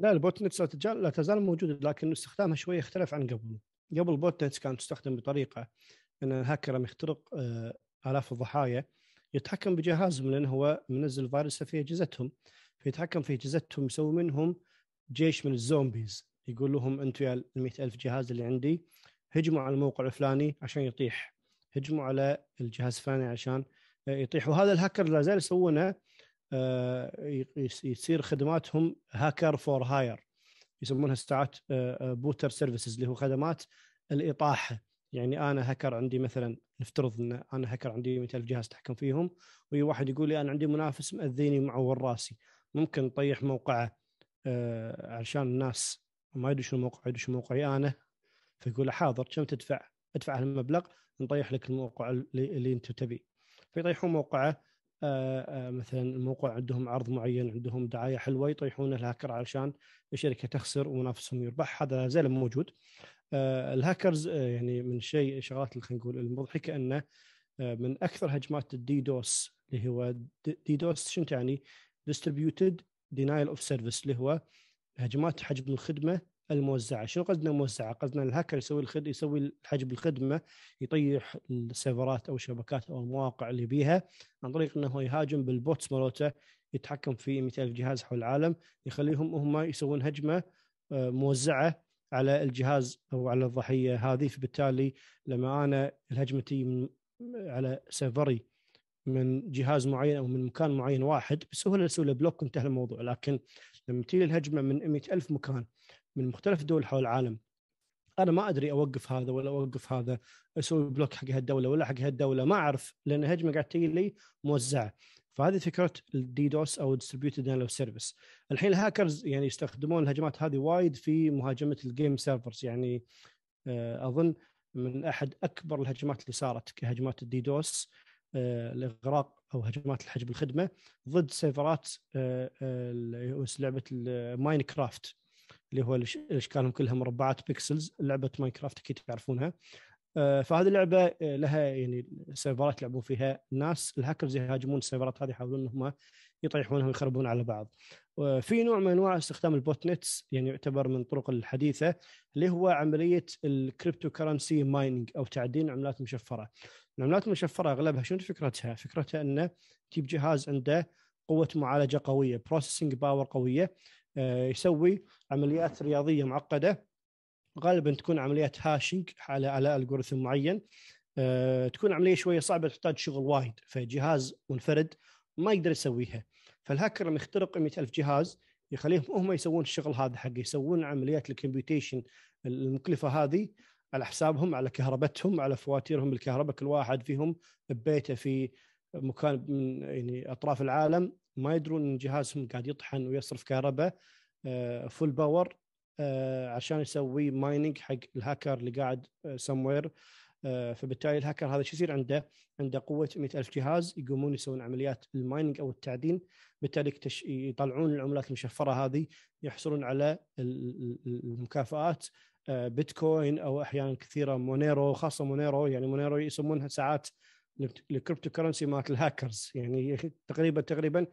لا البوت نتس لا تزال, موجودة لكن استخدامها شوية اختلف عن قبل قبل البوت نتس كانت تستخدم بطريقة أن الهاكر لما يخترق آه، آلاف الضحايا يتحكم بجهازهم لأنه هو منزل فيروس في أجهزتهم فيتحكم في أجهزتهم يسوي منهم جيش من الزومبيز يقول لهم أنتم يا ال ألف جهاز اللي عندي هجموا على الموقع الفلاني عشان يطيح هجموا على الجهاز الفلاني عشان آه، يطيح وهذا الهاكر لا زال يسوونه آه، يصير خدماتهم هاكر فور هاير يسمونها ساعات بوتر سيرفيسز اللي هو خدمات الاطاحه يعني انا هكر عندي مثلا نفترض ان انا هكر عندي 200 جهاز تحكم فيهم وي واحد يقول لي انا عندي منافس ماذيني معور راسي ممكن طيح موقعه آه، عشان الناس ما يدشون الموقع يدشون موقعي انا فيقول حاضر كم تدفع؟ ادفع هالمبلغ نطيح لك الموقع اللي, اللي انت تبي فيطيحون موقعه آه، آه، مثلا الموقع عندهم عرض معين عندهم دعايه حلوه يطيحون الهاكر علشان الشركه تخسر ومنافسهم يربح هذا لا زال موجود آه، الهاكرز يعني من شيء الشغلات اللي خلينا نقول المضحكه انه من اكثر هجمات الديدوس اللي هو ديدوس شنو تعني؟ ديستريبيوتد دينايل اوف سيرفيس اللي هو هجمات حجم الخدمه الموزعه شنو قصدنا موزعه قصدنا الهاكر يسوي الخد يسوي حجب الخدمه يطيح السيرفرات او الشبكات او المواقع اللي بيها عن طريق انه يهاجم بالبوتس مالته يتحكم في 200000 جهاز حول العالم يخليهم هم يسوون هجمه آه، موزعه على الجهاز او على الضحيه هذه فبالتالي لما انا الهجمتي من على سيرفري من جهاز معين او من مكان معين واحد بسهوله اسوي له بلوك وانتهى الموضوع لكن لما تجي الهجمه من 100000 مكان من مختلف الدول حول العالم انا ما ادري اوقف هذا ولا اوقف هذا اسوي بلوك حق هالدوله ولا حق هالدوله ما اعرف لان الهجمه قاعد تجي لي موزعه فهذه فكره الديدوس او ديستريبيوتد انالوج سيرفيس الحين الهاكرز يعني يستخدمون الهجمات هذه وايد في مهاجمه الجيم سيرفرز يعني آه، اظن من احد اكبر الهجمات اللي صارت كهجمات الديدوس آه، الاغراق او هجمات الحجب الخدمه ضد سيرفرات آه، لعبه ماين كرافت اللي هو اشكالهم كلها مربعات بيكسلز لعبه ماينكرافت اكيد تعرفونها آه، فهذه اللعبه لها يعني سيرفرات يلعبون فيها الناس الهاكرز يهاجمون السيرفرات هذه يحاولون انهم يطيحونها ويخربون على بعض. آه، في نوع من انواع استخدام البوت نتس يعني يعتبر من الطرق الحديثه اللي هو عمليه الكريبتو كرنسي مايننج او تعدين عملات مشفره. العملات المشفره اغلبها شنو فكرتها؟ فكرتها انه تجيب جهاز عنده قوه معالجه قويه بروسيسنج باور قويه آه، يسوي عمليات رياضيه معقده غالبا تكون عمليات هاشنج على على الجوريثم معين آه، تكون عمليه شويه صعبه تحتاج شغل وايد فجهاز منفرد ما يقدر يسويها فالهاكر لما يخترق 100000 جهاز يخليهم هم يسوون الشغل هذا حقه يسوون عمليات الكمبيوتيشن المكلفه هذه على حسابهم على كهربتهم على فواتيرهم الكهرباء كل واحد فيهم ببيته في مكان من يعني اطراف العالم ما يدرون ان جهازهم قاعد يطحن ويصرف كهرباء فول آه، باور آه، عشان يسوي مايننج حق الهاكر اللي قاعد سموير آه، فبالتالي الهاكر هذا شو يصير عنده؟ عنده قوه 100000 جهاز يقومون يسوون عمليات المايننج او التعدين بالتالي يطلعون العملات المشفره هذه يحصلون على المكافآت بيتكوين او احيانا كثيره مونيرو خاصه مونيرو يعني مونيرو يسمونها ساعات الكريبتو كرنسي مالت الهاكرز يعني تقريبا تقريبا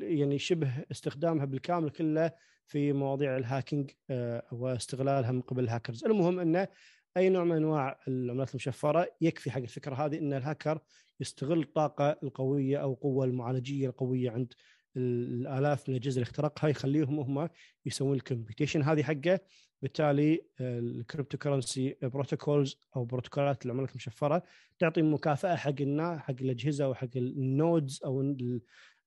يعني شبه استخدامها بالكامل كله في مواضيع الهاكينج آه، واستغلالها من قبل الهاكرز المهم انه اي نوع من انواع العملات المشفره يكفي حق الفكره هذه ان الهاكر يستغل الطاقه القويه او القوه المعالجيه القويه عند الالاف من الاجهزه اللي اخترقها يخليهم هم يسوون الكمبيوتيشن هذه حقه بالتالي الكريبتو كرنسي بروتوكولز او بروتوكولات العملات المشفره تعطي مكافاه حق حق الاجهزه وحق النودز او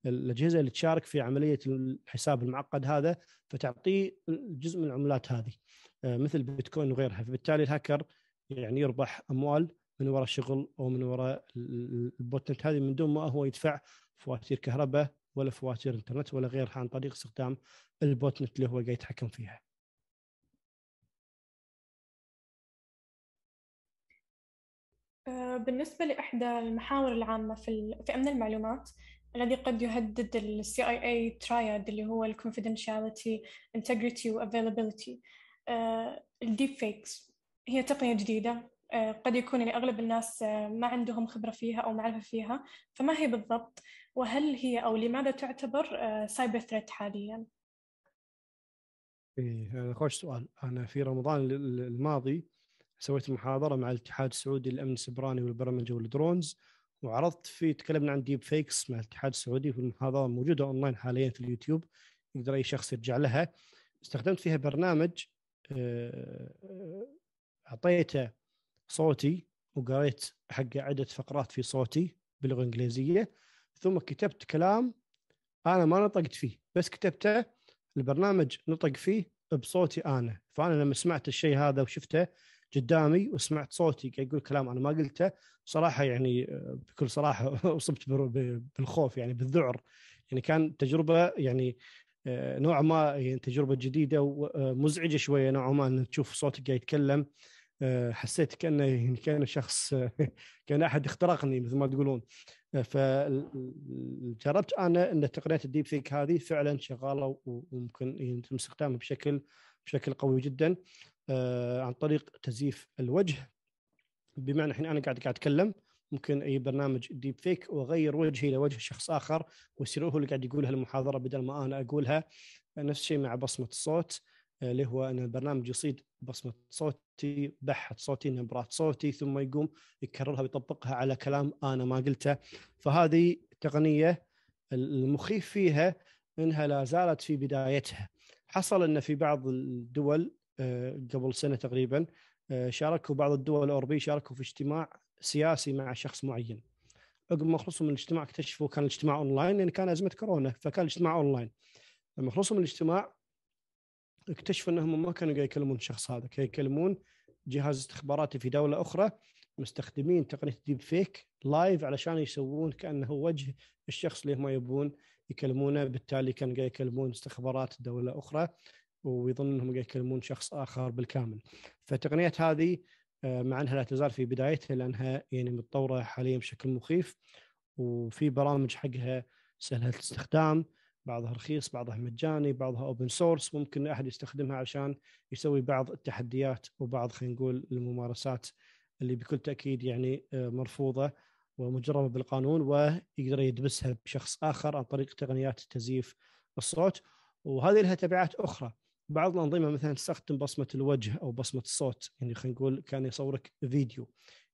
الاجهزه اللي تشارك في عمليه الحساب المعقد هذا فتعطيه جزء من العملات هذه آه، مثل بيتكوين وغيرها فبالتالي الهاكر يعني يربح اموال من وراء الشغل او من وراء البوتنت هذه من دون ما هو يدفع فواتير كهرباء ولا فواتير انترنت ولا غيرها عن طريق استخدام البوتنت اللي هو قاعد يتحكم فيها. آه، بالنسبة لإحدى المحاور العامة في, في أمن المعلومات الذي قد يهدد ال CIA triad اللي هو الـ confidentiality, integrity و availability آه، الديب فيكس هي تقنية جديدة آه، قد يكون لأغلب يعني أغلب الناس ما عندهم خبرة فيها أو معرفة فيها فما هي بالضبط وهل هي أو لماذا تعتبر سايبر ثريت حاليا؟ إيه هذا خوش سؤال أنا في رمضان الماضي سويت محاضره مع الاتحاد السعودي للامن السبراني والبرمجه والدرونز وعرضت فيه تكلمنا عن ديب فيكس مع الاتحاد السعودي في المحاضره موجوده اونلاين حاليا في اليوتيوب يقدر اي شخص يرجع لها استخدمت فيها برنامج آه، اعطيته صوتي وقريت حق عده فقرات في صوتي باللغه الانجليزيه ثم كتبت كلام انا ما نطقت فيه بس كتبته البرنامج نطق فيه بصوتي انا فانا لما سمعت الشيء هذا وشفته قدامي وسمعت صوتي قاعد يقول كلام انا ما قلته صراحه يعني آه، بكل صراحه اصبت بالخوف يعني بالذعر يعني كان تجربه يعني آه، نوعا ما يعني تجربه جديده ومزعجه آه، شويه نوعا ما ان تشوف صوتك قاعد يتكلم حسيت كانه يعني كان شخص كان احد اخترقني مثل ما تقولون فجربت انا ان تقنيه الديب ثيك هذه فعلا شغاله وممكن يتم يعني استخدامها بشكل بشكل قوي جدا آه، عن طريق تزييف الوجه بمعنى الحين انا قاعد قاعد اتكلم ممكن اي برنامج ديب فيك واغير وجهي لوجه شخص اخر ويصير هو اللي قاعد يقول هالمحاضره بدل ما انا اقولها نفس الشيء مع بصمه الصوت آه، اللي هو ان البرنامج يصيد بصمه صوتي بحث صوتي نبرات صوتي ثم يقوم يكررها ويطبقها على كلام انا ما قلته فهذه تقنيه المخيف فيها انها لا زالت في بدايتها حصل ان في بعض الدول آه، قبل سنه تقريبا آه، شاركوا بعض الدول الاوروبيه شاركوا في اجتماع سياسي مع شخص معين عقب ما خلصوا من الاجتماع اكتشفوا كان الاجتماع اونلاين لان يعني كان ازمه كورونا فكان الاجتماع اونلاين لما خلصوا من الاجتماع اكتشفوا انهم ما كانوا قاعد يكلمون الشخص هذا كانوا يكلمون جهاز استخباراتي في دوله اخرى مستخدمين تقنيه ديب فيك لايف علشان يسوون كانه وجه الشخص اللي هم يبون يكلمونه بالتالي كان قاعد يكلمون استخبارات دوله اخرى ويظن انهم يكلمون شخص اخر بالكامل فالتقنيات هذه آه، مع انها لا تزال في بدايتها لانها يعني متطوره حاليا بشكل مخيف وفي برامج حقها سهله الاستخدام بعضها رخيص بعضها مجاني بعضها اوبن سورس ممكن احد يستخدمها عشان يسوي بعض التحديات وبعض خلينا نقول الممارسات اللي بكل تاكيد يعني آه، مرفوضه ومجرمه بالقانون ويقدر يدبسها بشخص اخر عن طريق تقنيات تزييف الصوت وهذه لها تبعات اخرى بعض الانظمه مثلا تستخدم بصمه الوجه او بصمه الصوت يعني خلينا نقول كان يصورك فيديو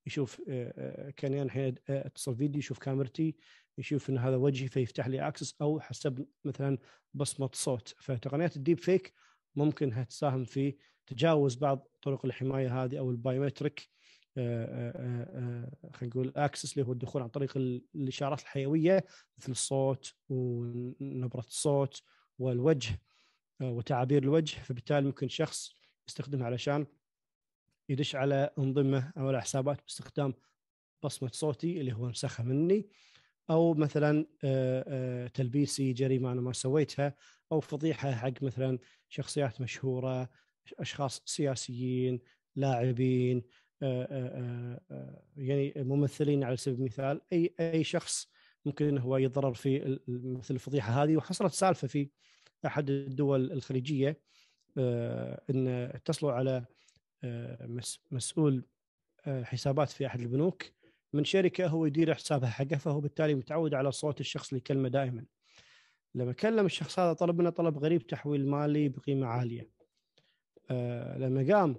يشوف آه، آه، كان يعني الحين اتصل آه، فيديو يشوف كاميرتي يشوف ان هذا وجهي فيفتح لي اكسس او حسب مثلا بصمه صوت فتقنيات الديب فيك ممكن انها تساهم في تجاوز بعض طرق الحمايه هذه او البايومتريك خلينا نقول اكسس اللي هو الدخول عن طريق الاشارات الحيويه مثل الصوت ونبره الصوت والوجه وتعابير الوجه فبالتالي ممكن شخص يستخدمها علشان يدش على انظمه او على حسابات باستخدام بصمه صوتي اللي هو مسخه مني او مثلا آه، آه، تلبيسي جريمه انا ما سويتها او فضيحه حق مثلا شخصيات مشهوره اشخاص سياسيين لاعبين آه، يعني ممثلين على سبيل المثال اي اي شخص ممكن هو يتضرر في مثل الفضيحه هذه وحصلت سالفه في احد الدول الخليجيه آه، ان اتصلوا على آه، مسؤول آه، حسابات في احد البنوك من شركه هو يدير حسابها حقه فهو بالتالي متعود على صوت الشخص اللي يكلمه دائما. لما كلم الشخص هذا طلب منه طلب غريب تحويل مالي بقيمه عاليه. لما قام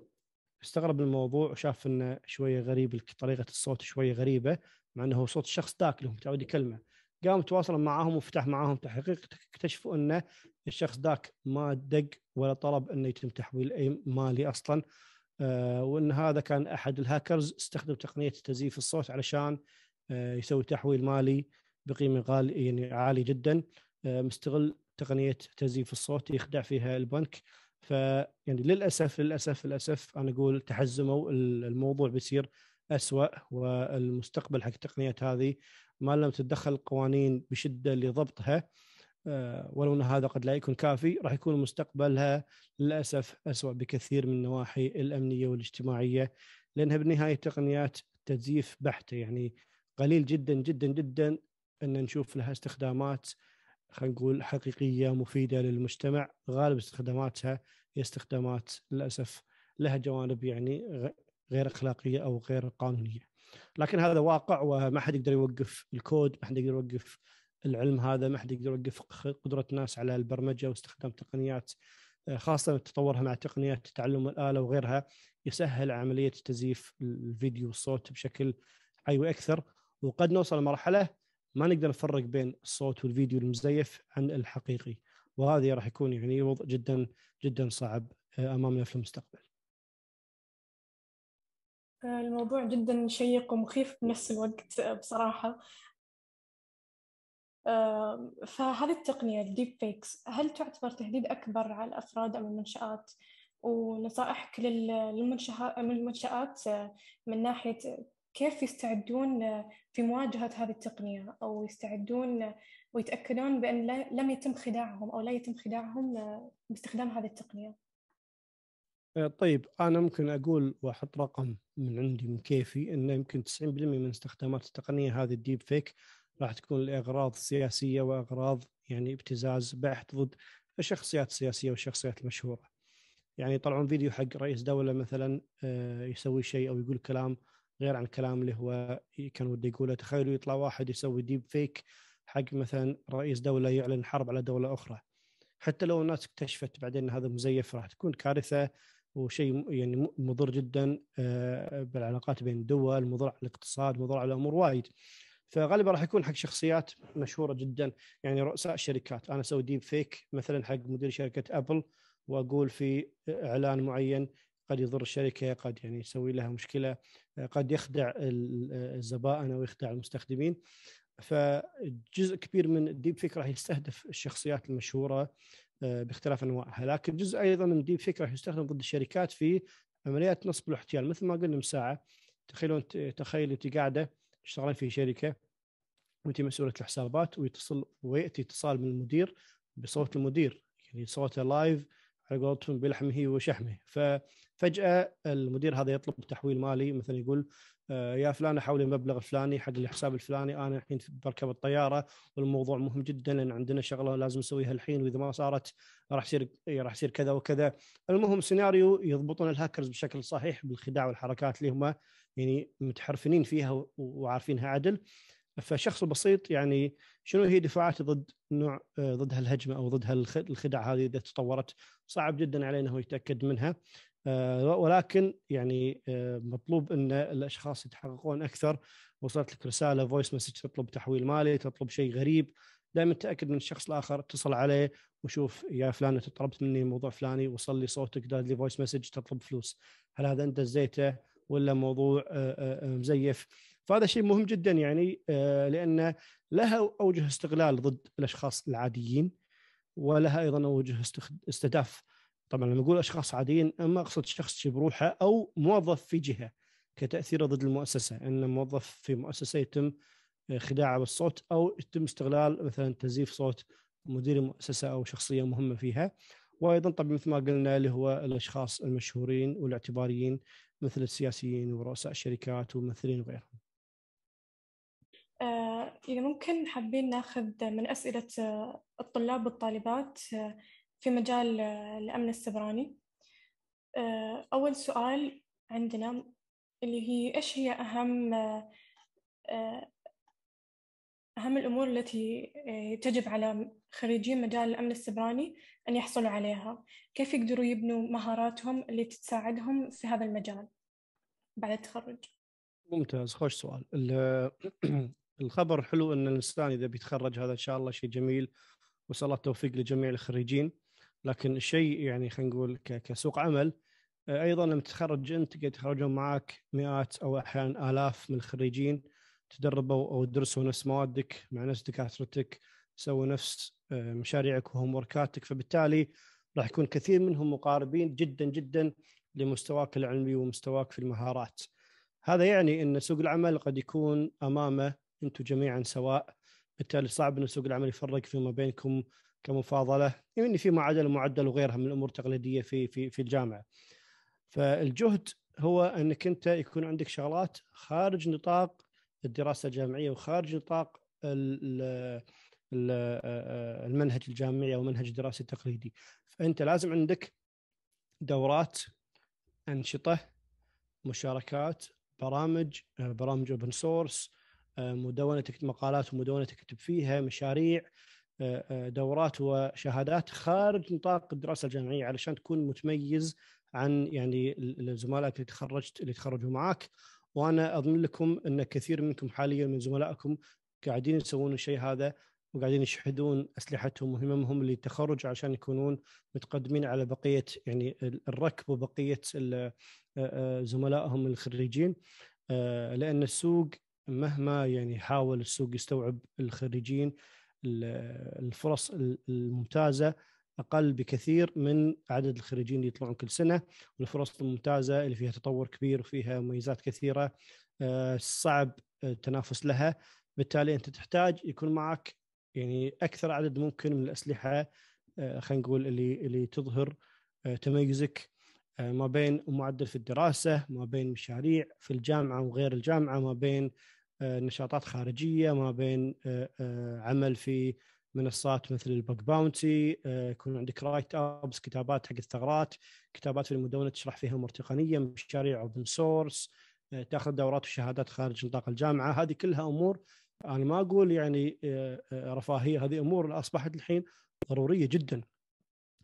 استغرب الموضوع وشاف انه شويه غريب طريقه الصوت شويه غريبه مع انه هو صوت الشخص تاكله اللي هو متعود يكلمه. قام تواصل معاهم وفتح معاهم تحقيق اكتشفوا انه الشخص ذاك ما دق ولا طلب انه يتم تحويل اي مالي اصلا آه، وان هذا كان احد الهاكرز استخدم تقنيه تزييف الصوت علشان آه، يسوي تحويل مالي بقيمه غالي يعني عالي جدا آه، مستغل تقنيه تزييف الصوت يخدع فيها البنك ف يعني للاسف للاسف للاسف انا اقول تحزموا الموضوع بيصير اسوء والمستقبل حق التقنيات هذه ما لم تتدخل القوانين بشده لضبطها آه، ولو ان هذا قد لا يكون كافي راح يكون مستقبلها للاسف اسوء بكثير من النواحي الامنيه والاجتماعيه لانها بالنهايه تقنيات تزييف بحته يعني قليل جدا جدا جدا ان نشوف لها استخدامات خلينا نقول حقيقيه مفيده للمجتمع غالب استخداماتها هي استخدامات للاسف لها جوانب يعني غير اخلاقيه او غير قانونيه لكن هذا واقع وما حد يقدر يوقف الكود ما حد يقدر يوقف العلم هذا ما حد يقدر يوقف قدره الناس على البرمجه واستخدام تقنيات آه، خاصه تطورها مع تقنيات تعلم الاله وغيرها يسهل عمليه تزييف الفيديو والصوت بشكل حيوي أيوة اكثر وقد نوصل لمرحله ما نقدر نفرق بين الصوت والفيديو المزيف عن الحقيقي وهذا راح يكون يعني وضع جدا جدا صعب آه، امامنا في المستقبل. آه، الموضوع جدا شيق ومخيف بنفس الوقت بصراحة فهذه التقنية الديب فيكس هل تعتبر تهديد أكبر على الأفراد أم المنشآت؟ ونصائحك للمنشآت آه، من ناحية آه، كيف يستعدون آه، في مواجهة هذه التقنية أو يستعدون ويتأكدون بأن لم يتم خداعهم أو لا يتم خداعهم باستخدام هذه التقنية طيب أنا ممكن أقول وأحط رقم من عندي من كيفي أنه يمكن 90% من استخدامات التقنية هذه الديب فيك راح تكون الاغراض السياسيه واغراض يعني ابتزاز بحت ضد الشخصيات السياسيه والشخصيات المشهوره. يعني يطلعون فيديو حق رئيس دوله مثلا آه، يسوي شيء او يقول كلام غير عن الكلام اللي هو كان وده يقوله تخيلوا يطلع واحد يسوي ديب فيك حق مثلا رئيس دوله يعلن حرب على دوله اخرى حتى لو الناس اكتشفت بعدين ان هذا مزيف راح تكون كارثه وشيء يعني مضر جدا آه، بالعلاقات بين الدول مضر على الاقتصاد مضر على امور وايد فغالبا راح يكون حق شخصيات مشهوره جدا يعني رؤساء الشركات انا اسوي ديب فيك مثلا حق مدير شركه ابل واقول في اعلان معين قد يضر الشركه قد يعني يسوي لها مشكله قد يخدع الزبائن او يخدع المستخدمين فجزء كبير من الديب فيك راح يستهدف الشخصيات المشهوره آه، باختلاف انواعها لكن جزء ايضا من الديب فيك راح يستخدم ضد الشركات في عمليات نصب الاحتيال مثل ما قلنا من ساعه تخيلون تخيل انت قاعده اشتغلين في شركه وانت مسؤوله الحسابات ويتصل وياتي اتصال من المدير بصوت المدير يعني صوته لايف على قولتهم بلحمه وشحمه ففجاه المدير هذا يطلب تحويل مالي مثلا يقول آه، يا فلان حولي المبلغ الفلاني حق الحساب الفلاني انا الحين بركب الطياره والموضوع مهم جدا لان عندنا شغله لازم نسويها الحين واذا ما صارت راح يصير راح يصير كذا وكذا المهم سيناريو يضبطون الهاكرز بشكل صحيح بالخداع والحركات اللي هم يعني متحرفنين فيها وعارفينها عدل فالشخص البسيط يعني شنو هي دفاعاته ضد نوع آه، ضد هالهجمه او ضد هالخدع هذه اذا تطورت صعب جدا علينا هو يتاكد منها آه، ولكن يعني آه، مطلوب ان الاشخاص يتحققون اكثر وصلت لك رساله فويس مسج تطلب تحويل مالي تطلب شيء غريب دائما تاكد من الشخص الاخر اتصل عليه وشوف يا فلان انت طلبت مني موضوع فلاني وصل لي صوتك داد لي فويس مسج تطلب فلوس هل هذا انت دزيته ولا موضوع آه، آه، آه، مزيف فهذا شيء مهم جدا يعني لان لها اوجه استغلال ضد الاشخاص العاديين ولها ايضا اوجه استهداف طبعا لما اقول اشخاص عاديين اما اقصد شخص بروحه او موظف في جهه كتاثيره ضد المؤسسه ان موظف في مؤسسه يتم خداعه بالصوت او يتم استغلال مثلا تزييف صوت مدير المؤسسه او شخصيه مهمه فيها وايضا طبعا مثل ما قلنا اللي هو الاشخاص المشهورين والاعتباريين مثل السياسيين ورؤساء الشركات وممثلين وغيرهم. إذا آه، يعني ممكن حابين ناخذ من أسئلة آه، الطلاب والطالبات آه، في مجال الأمن السبراني أول سؤال عندنا اللي هي إيش هي أهم أهم الأمور التي تجب على خريجي مجال الأمن السبراني أن يحصلوا عليها كيف يقدروا يبنوا مهاراتهم اللي تساعدهم في هذا المجال بعد التخرج ممتاز خوش سؤال الخبر حلو ان الانسان اذا بيتخرج هذا ان شاء الله شيء جميل واسال الله التوفيق لجميع الخريجين لكن الشيء يعني خلينا نقول كسوق عمل آه، ايضا لما تتخرج انت قد يتخرجون معك مئات او احيانا الاف من الخريجين تدربوا او درسوا نفس موادك مع نفس دكاترتك سووا نفس آه، مشاريعك وهم وركاتك فبالتالي راح يكون كثير منهم مقاربين جدا جدا لمستواك العلمي ومستواك في المهارات هذا يعني ان سوق العمل قد يكون امامه انتم جميعا سواء بالتالي صعب ان سوق العمل يفرق فيما بينكم كمفاضله يعني في معادله ومعدل وغيرها من الامور التقليديه في في في الجامعه فالجهد هو انك انت يكون عندك شغلات خارج نطاق الدراسه الجامعيه وخارج نطاق ال آه، آه، المنهج الجامعي او المنهج الدراسي التقليدي فانت لازم عندك دورات انشطه مشاركات برامج آه، برامج اوبن سورس مدونه تكتب مقالات ومدونه تكتب فيها مشاريع دورات وشهادات خارج نطاق الدراسه الجامعيه علشان تكون متميز عن يعني زملائك اللي تخرجت اللي تخرجوا معك وانا اضمن لكم ان كثير منكم حاليا من زملائكم قاعدين يسوون الشيء هذا وقاعدين يشحذون اسلحتهم وهممهم للتخرج عشان يكونون متقدمين على بقيه يعني الركب وبقيه آه، آه، زملائهم الخريجين آه، لان السوق مهما يعني حاول السوق يستوعب الخريجين الفرص الممتازه اقل بكثير من عدد الخريجين اللي يطلعون كل سنه والفرص الممتازه اللي فيها تطور كبير وفيها مميزات كثيره صعب التنافس لها بالتالي انت تحتاج يكون معك يعني اكثر عدد ممكن من الاسلحه آه، خلينا نقول اللي اللي تظهر آه، تميزك آه، ما بين معدل في الدراسه، ما بين مشاريع في الجامعه وغير الجامعه، ما بين نشاطات خارجيه، ما بين عمل في منصات مثل البوك باونتي، يكون عندك رايت ابس كتابات حق الثغرات، كتابات في المدونه تشرح فيها امور تقنيه، مشاريع اوبن سورس، تاخذ دورات وشهادات خارج نطاق الجامعه، هذه كلها امور انا ما اقول يعني آه، آه، رفاهيه هذه امور اصبحت الحين ضروريه جدا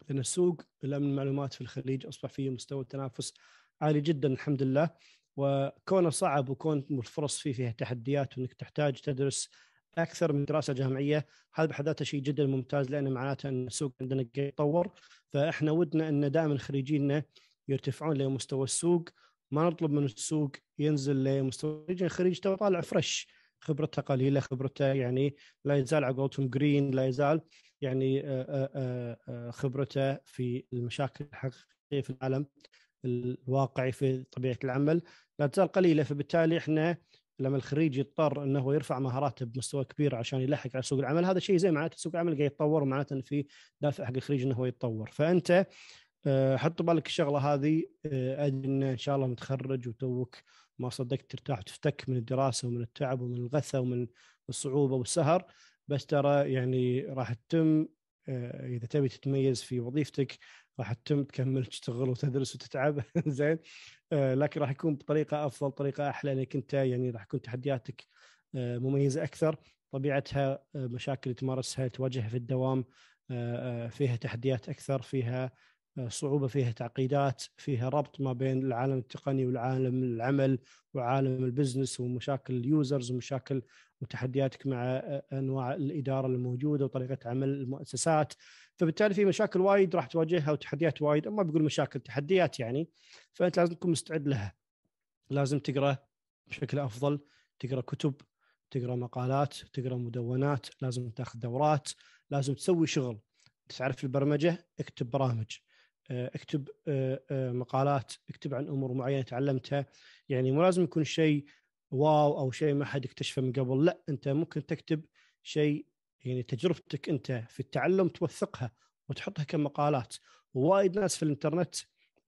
لان السوق الامن المعلومات في الخليج اصبح فيه مستوى التنافس عالي جدا الحمد لله وكونه صعب وكون الفرص فيه فيها تحديات وانك تحتاج تدرس اكثر من دراسه جامعيه هذا بحد ذاته شيء جدا ممتاز لانه معناته ان السوق عندنا يتطور فاحنا ودنا ان دائما خريجينا يرتفعون لمستوى السوق ما نطلب من السوق ينزل لمستوى الخريج تو طالع فريش خبرته قليله خبرته يعني لا يزال على قولتهم جرين لا يزال يعني آه، آه، آه، خبرته في المشاكل الحقيقيه في العالم الواقعي في طبيعه العمل لا تزال قليله فبالتالي احنا لما الخريج يضطر انه هو يرفع مهاراته بمستوى كبير عشان يلحق على سوق العمل هذا شيء زي معناته سوق العمل قاعد يتطور ومعناته ان في دافع حق الخريج انه هو يتطور فانت آه، حطوا بالك الشغله هذه آه، ادري ان ان شاء الله متخرج وتوك ما صدقت ترتاح وتفتك من الدراسه ومن التعب ومن الغثه ومن الصعوبه والسهر بس ترى يعني راح تتم آه، اذا تبي تتميز في وظيفتك راح تتم تكمل تشتغل وتدرس وتتعب زين لكن راح يكون بطريقه افضل طريقه احلى انك انت يعني راح تكون تحدياتك مميزه اكثر طبيعتها مشاكل تمارسها تواجهها في الدوام فيها تحديات اكثر فيها صعوبه فيها تعقيدات فيها ربط ما بين العالم التقني والعالم العمل وعالم البزنس ومشاكل اليوزرز ومشاكل وتحدياتك مع انواع الاداره الموجوده وطريقه عمل المؤسسات فبالتالي في مشاكل وايد راح تواجهها وتحديات وايد اما بقول مشاكل تحديات يعني فانت لازم تكون مستعد لها لازم تقرا بشكل افضل تقرا كتب تقرا مقالات تقرا مدونات لازم تاخذ دورات لازم تسوي شغل تعرف البرمجه اكتب برامج آه، اكتب آه، آه، مقالات اكتب عن امور معينه تعلمتها يعني مو لازم يكون شيء واو او شيء ما حد اكتشفه من قبل لا انت ممكن تكتب شيء يعني تجربتك انت في التعلم توثقها وتحطها كمقالات وايد ناس في الانترنت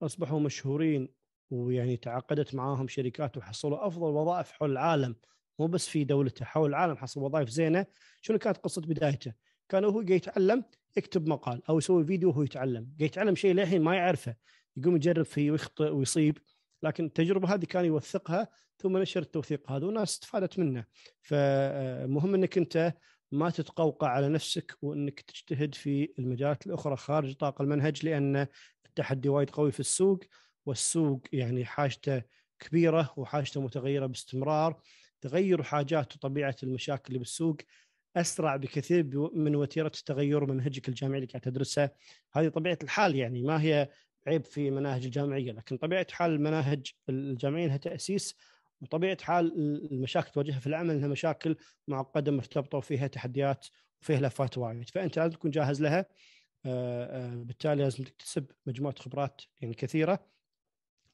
اصبحوا مشهورين ويعني تعاقدت معاهم شركات وحصلوا افضل وظائف حول العالم مو بس في دولته حول العالم حصل وظائف زينه شنو كانت قصه بدايته؟ كان هو يتعلم اكتب مقال او يسوي فيديو وهو يتعلم يتعلم شيء للحين ما يعرفه يقوم يجرب فيه ويخطئ ويصيب لكن التجربه هذه كان يوثقها ثم نشر التوثيق هذا والناس استفادت منه فمهم انك انت ما تتقوقع على نفسك وانك تجتهد في المجالات الاخرى خارج طاق المنهج لان التحدي وايد قوي في السوق والسوق يعني حاجته كبيره وحاجته متغيره باستمرار تغير حاجات وطبيعه المشاكل اللي بالسوق اسرع بكثير من وتيره التغير ومنهجك الجامعي اللي قاعد تدرسه هذه طبيعه الحال يعني ما هي عيب في مناهج الجامعيه لكن طبيعه حال المناهج الجامعيه لها تاسيس وطبيعه حال المشاكل تواجهها في العمل انها مشاكل معقده مرتبطه وفيها تحديات وفيها لفات وايد فانت لازم تكون جاهز لها آه، آه، بالتالي لازم تكتسب مجموعه خبرات يعني كثيره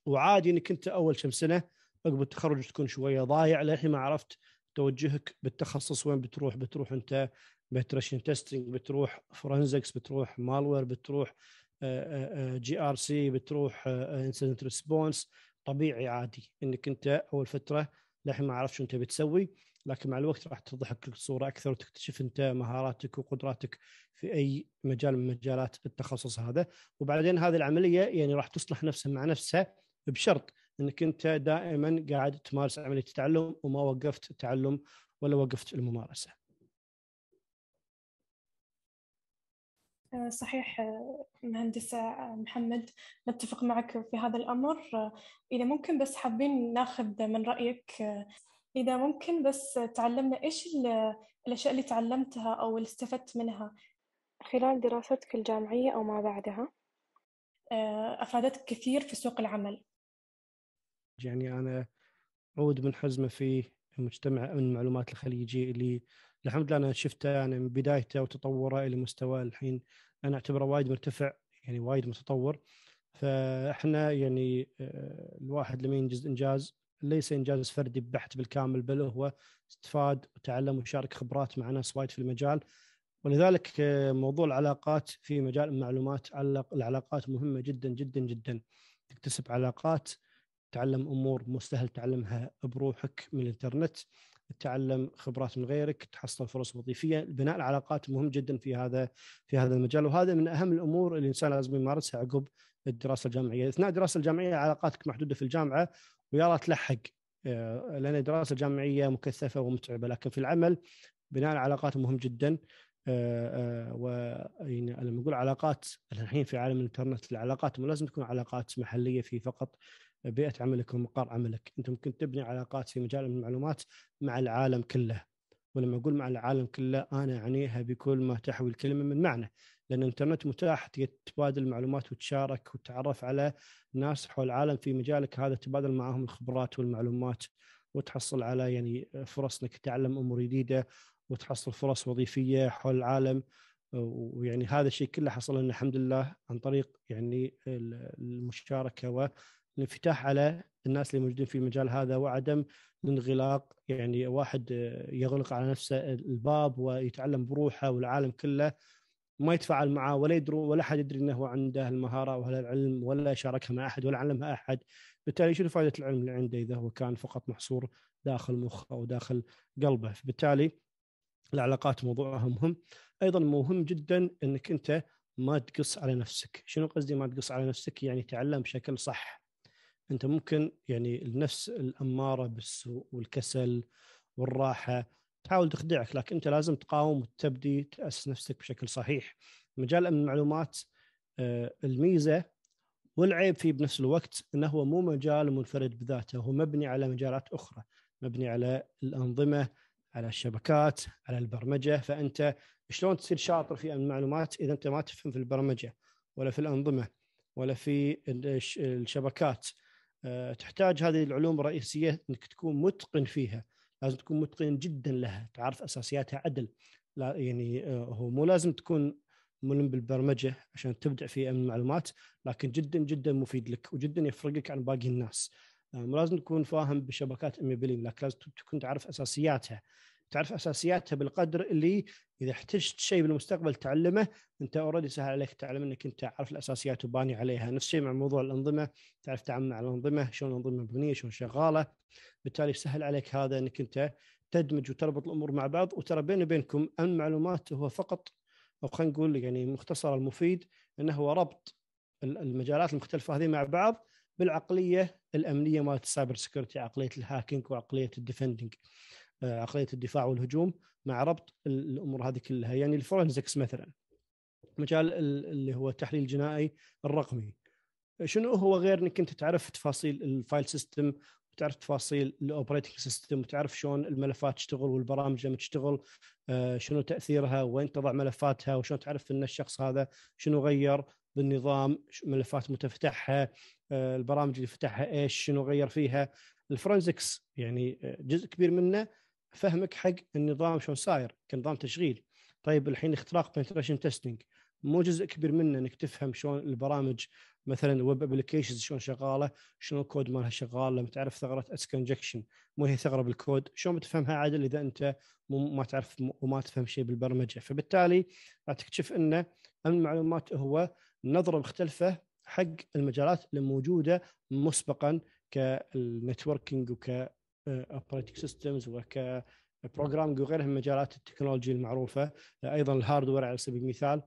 وعادي انك انت اول كم سنه عقب التخرج تكون شويه ضايع للحين ما عرفت توجهك بالتخصص وين بتروح بتروح انت بتريشن تيستنج بتروح فرنزكس بتروح مالوير بتروح آه، آه، آه، جي ار سي بتروح انسدنت ريسبونس طبيعي عادي انك انت اول فتره لحين ما اعرف شو انت بتسوي لكن مع الوقت راح تضحك لك الصوره اكثر وتكتشف انت مهاراتك وقدراتك في اي مجال من مجالات التخصص هذا وبعدين هذه العمليه يعني راح تصلح نفسها مع نفسها بشرط انك انت دائما قاعد تمارس عمليه التعلم وما وقفت التعلم ولا وقفت الممارسه. آه، صحيح آه، مهندسة آه، محمد نتفق معك في هذا الأمر إذا ممكن بس حابين ناخذ من رأيك إذا ممكن بس تعلمنا إيش الأشياء اللي تعلمتها أو اللي استفدت منها خلال دراستك الجامعية أو ما بعدها أفادتك كثير في سوق العمل يعني انا عود من حزمه في مجتمع من المعلومات الخليجي اللي الحمد لله انا شفته انا يعني من بدايته وتطوره الى مستوى الحين انا اعتبره وايد مرتفع يعني وايد متطور فاحنا يعني آه، الواحد لما ينجز انجاز ليس انجاز فردي بحت بالكامل بل هو استفاد وتعلم وشارك خبرات مع ناس وايد في المجال ولذلك آه، موضوع العلاقات في مجال المعلومات العلاقات مهمه جدا جدا جدا تكتسب علاقات تعلم امور مستهل تعلمها بروحك من الانترنت تتعلم خبرات من غيرك تحصل فرص وظيفيه بناء العلاقات مهم جدا في هذا في هذا المجال وهذا من اهم الامور اللي الانسان لازم يمارسها عقب الدراسه الجامعيه اثناء الدراسه الجامعيه علاقاتك محدوده في الجامعه ويا تلحق آه، لان الدراسه الجامعيه مكثفه ومتعبه لكن في العمل بناء العلاقات مهم جدا آه، آه، و يعني لما نقول علاقات الحين في عالم الانترنت العلاقات مو لازم تكون علاقات محليه في فقط بيئه عملك ومقر عملك انت ممكن تبني علاقات في مجال المعلومات مع العالم كله ولما اقول مع العالم كله انا اعنيها بكل ما تحوي الكلمه من معنى لان الانترنت متاح تتبادل المعلومات وتشارك وتتعرف على ناس حول العالم في مجالك هذا تبادل معهم الخبرات والمعلومات وتحصل على يعني فرص انك تتعلم امور جديده وتحصل فرص وظيفيه حول العالم ويعني هذا الشيء كله حصل لنا الحمد لله عن طريق يعني المشاركه الانفتاح على الناس اللي موجودين في المجال هذا وعدم الانغلاق يعني واحد يغلق على نفسه الباب ويتعلم بروحه والعالم كله ما يتفاعل معه ولا يدري ولا حد يدري انه عنده المهاره ولا العلم ولا شاركها مع احد ولا علمها احد بالتالي شنو فائده العلم اللي عنده اذا هو كان فقط محصور داخل مخه او داخل قلبه فبالتالي العلاقات موضوعها مهم ايضا مهم جدا انك انت ما تقص على نفسك شنو قصدي ما تقص على نفسك يعني تعلم بشكل صح انت ممكن يعني النفس الاماره بالسوء والكسل والراحه تحاول تخدعك لكن انت لازم تقاوم وتبدي تاسس نفسك بشكل صحيح. مجال امن المعلومات آه، الميزه والعيب فيه بنفس الوقت انه هو مو مجال منفرد بذاته هو مبني على مجالات اخرى مبني على الانظمه على الشبكات على البرمجه فانت شلون تصير شاطر في المعلومات اذا انت ما تفهم في البرمجه ولا في الانظمه ولا في الشبكات آه، تحتاج هذه العلوم الرئيسيه انك تكون متقن فيها لازم تكون متقن جدا لها تعرف اساسياتها عدل لا يعني آه، هو مو لازم تكون ملم بالبرمجه عشان تبدع في امن المعلومات لكن جدا جدا مفيد لك وجدا يفرقك عن باقي الناس آه، مو لازم تكون فاهم بشبكات 100% لكن لازم تكون تعرف اساسياتها تعرف اساسياتها بالقدر اللي اذا احتجت شيء بالمستقبل تعلمه انت اوريدي سهل عليك تعلم انك انت عارف الاساسيات وباني عليها نفس الشيء مع موضوع الانظمه تعرف تعامل مع الانظمه شلون الانظمه مبنيه شلون شغاله بالتالي سهل عليك هذا انك انت تدمج وتربط الامور مع بعض وترى بيني وبينكم المعلومات هو فقط او خلينا نقول يعني مختصر المفيد انه هو ربط المجالات المختلفه هذه مع بعض بالعقليه الامنيه مالت السايبر سكيورتي عقليه الهاكينج وعقليه الديفندنج آه، عقليه الدفاع والهجوم مع ربط الامور هذه كلها يعني الفورنزكس مثلا مجال اللي هو التحليل الجنائي الرقمي شنو هو غير انك انت تعرف تفاصيل الفايل سيستم وتعرف تفاصيل الاوبريتنج سيستم وتعرف شلون الملفات تشتغل والبرامج لما تشتغل آه، شنو تاثيرها وين تضع ملفاتها وشلون تعرف ان الشخص هذا شنو غير بالنظام ملفات متى فتحها آه، البرامج اللي فتحها ايش شنو غير فيها الفرنزكس يعني جزء كبير منه فهمك حق النظام شلون صاير كنظام تشغيل طيب الحين اختراق بنتريشن تيستنج مو جزء كبير منه انك تفهم شلون البرامج مثلا ويب ابلكيشنز شلون شغاله شلون الكود مالها شغال لما تعرف ثغره اس كونجكشن مو هي ثغره بالكود شلون بتفهمها عدل اذا انت ما تعرف وما تفهم شيء بالبرمجه فبالتالي راح تكتشف ان المعلومات هو نظره مختلفه حق المجالات اللي موجوده مسبقا كالنتوركينج وك اوبريتنج آه، سيستمز وك بروجرامينج وغيرها من مجالات التكنولوجيا المعروفه آه، ايضا الهاردوير على سبيل المثال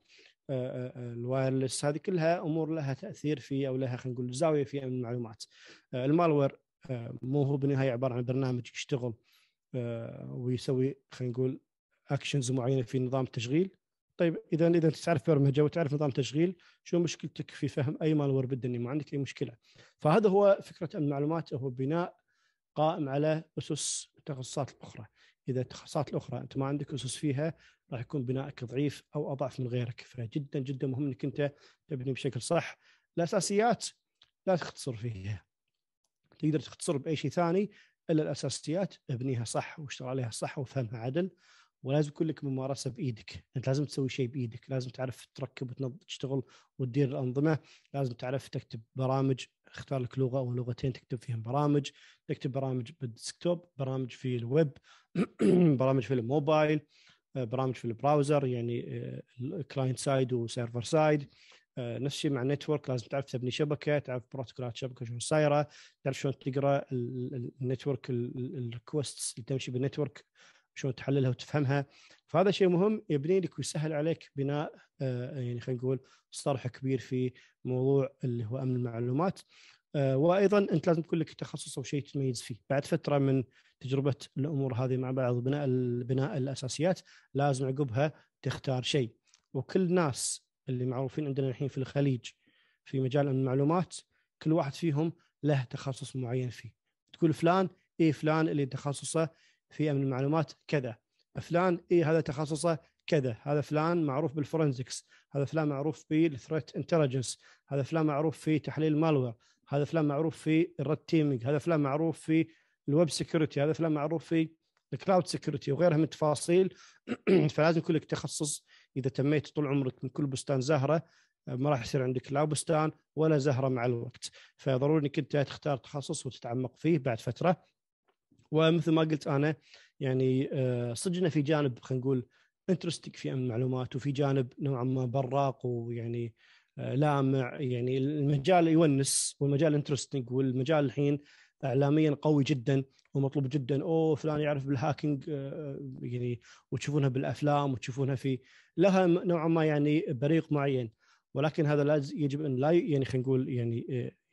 آه، الوايرلس هذه كلها امور لها تاثير في او لها خلينا نقول زاويه في امن المعلومات المالوير مو هو بالنهايه عباره عن برنامج يشتغل ويسوي خلينا نقول اكشنز معينه في نظام التشغيل طيب اذا اذا انت تعرف برمجه وتعرف نظام تشغيل شو مشكلتك في فهم اي مالوير بالدنيا ما عندك اي مشكله فهذا هو فكره امن المعلومات هو بناء قائم على اسس التخصصات الاخرى اذا التخصصات الاخرى انت ما عندك اسس فيها راح يكون بنائك ضعيف او اضعف من غيرك فجدا جدا مهم انك انت تبني بشكل صح الاساسيات لا تختصر فيها تقدر تختصر باي شيء ثاني الا الاساسيات ابنيها صح واشتغل عليها صح وافهمها عدل ولازم يكون لك ممارسه بايدك، انت لازم تسوي شيء بايدك، لازم تعرف تركب وتنظم تشتغل وتدير الانظمه، لازم تعرف تكتب برامج، اختار لك لغه او لغتين تكتب فيهم برامج، تكتب برامج بالديسكتوب، برامج في الويب، برامج في الموبايل، آه، برامج في البراوزر يعني كلاينت سايد وسيرفر سايد، نفس الشيء مع النتورك لازم تعرف تبني شبكه تعرف بروتوكولات شبكه شلون صايره تعرف شلون تقرا النتورك الريكوستس اللي تمشي بالنتورك شلون تحللها وتفهمها فهذا شيء مهم يبني لك ويسهل عليك بناء آه، يعني خلينا نقول صرح كبير في موضوع اللي هو امن المعلومات آه، وايضا انت لازم تكون لك تخصص او شيء تتميز فيه بعد فتره من تجربه الامور هذه مع بعض بناء بناء الاساسيات لازم عقبها تختار شيء وكل الناس اللي معروفين عندنا الحين في الخليج في مجال المعلومات كل واحد فيهم له تخصص معين فيه تقول فلان اي فلان اللي تخصصه في امن المعلومات كذا فلان اي هذا تخصصه كذا هذا فلان معروف بالفورنزكس هذا فلان معروف بالثريت انتليجنس هذا فلان معروف في تحليل المالوير هذا فلان معروف في الريد تيمينج هذا فلان معروف في الويب سكيورتي هذا فلان معروف في الكلاود سكيورتي وغيرها من التفاصيل فلازم يكون لك تخصص اذا تميت طول عمرك من كل بستان زهره آه، ما راح يصير عندك لا بستان ولا زهره مع الوقت فضروري انك انت تختار تخصص وتتعمق فيه بعد فتره ومثل ما قلت انا يعني آه، صدقنا في جانب خلينا نقول انترستك في المعلومات وفي جانب نوعا ما براق ويعني آه، لامع يعني المجال يونس والمجال انترستنج والمجال الحين اعلاميا قوي جدا ومطلوب جدا اوه فلان يعرف بالهاكينج آه، يعني وتشوفونها بالافلام وتشوفونها في لها نوعا ما يعني بريق معين ولكن هذا لازم يجب ان لا يعني خلينا نقول يعني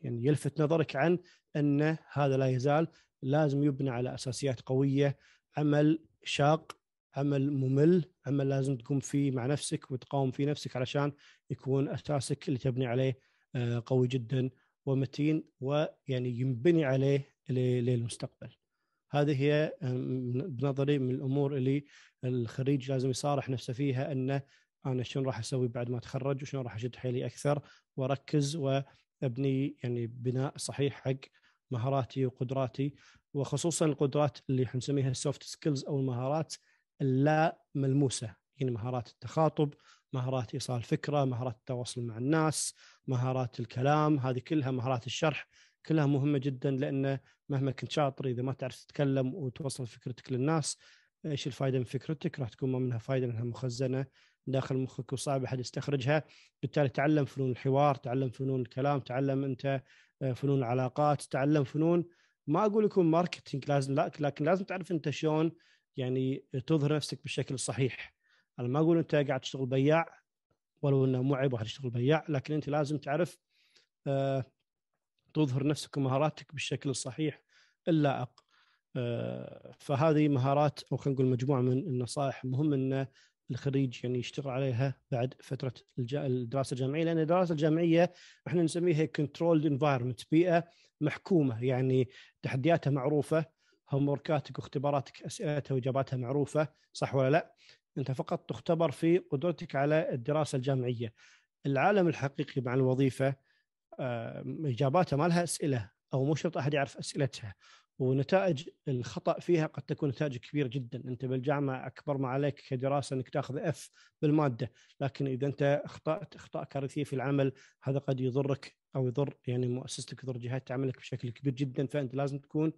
يعني يلفت نظرك عن ان هذا لا يزال لازم يبنى على اساسيات قويه عمل شاق عمل ممل عمل لازم تقوم فيه مع نفسك وتقاوم فيه نفسك علشان يكون اساسك اللي تبني عليه آه، قوي جدا ومتين ويعني ينبني عليه للمستقبل هذه هي آه، بنظري من الامور اللي الخريج لازم يصارح نفسه فيها انه انا شنو راح اسوي بعد ما اتخرج وشنو راح اشد حيلي اكثر واركز وابني يعني بناء صحيح حق مهاراتي وقدراتي وخصوصا القدرات اللي احنا نسميها السوفت سكيلز او المهارات اللا ملموسه يعني مهارات التخاطب مهارات ايصال فكره مهارات التواصل مع الناس مهارات الكلام هذه كلها مهارات الشرح كلها مهمه جدا لان مهما كنت شاطر اذا ما تعرف تتكلم وتوصل فكرتك للناس ايش الفائده من فكرتك راح تكون ما منها فائده انها مخزنه داخل مخك وصعب احد يستخرجها بالتالي تعلم فنون الحوار تعلم فنون الكلام تعلم انت آه، فنون العلاقات تعلم فنون ما اقول لكم ماركتينج لازم لا لكن لازم تعرف انت شلون يعني تظهر نفسك بالشكل الصحيح انا ما اقول انت قاعد تشتغل بياع ولو انه مو عيب واحد يشتغل بياع لكن انت لازم تعرف آه، تظهر نفسك ومهاراتك بالشكل الصحيح اللائق آه، فهذه مهارات او خلينا نقول مجموعه من النصائح مهم انه الخريج يعني يشتغل عليها بعد فتره الدراسه الجامعيه لان الدراسه الجامعيه احنا نسميها كنترولد انفايرمنت بيئه محكومه يعني تحدياتها معروفه هوموركاتك واختباراتك اسئلتها واجاباتها معروفه صح ولا لا؟ انت فقط تختبر في قدرتك على الدراسه الجامعيه. العالم الحقيقي مع الوظيفه آه، اجاباته ما لها اسئله او مو شرط احد يعرف اسئلتها ونتائج الخطا فيها قد تكون نتائج كبيره جدا انت بالجامعه اكبر ما عليك كدراسه انك تاخذ اف بالماده لكن اذا انت اخطات اخطاء كارثيه في العمل هذا قد يضرك او يضر يعني مؤسستك يضر جهات عملك بشكل كبير جدا فانت لازم تكون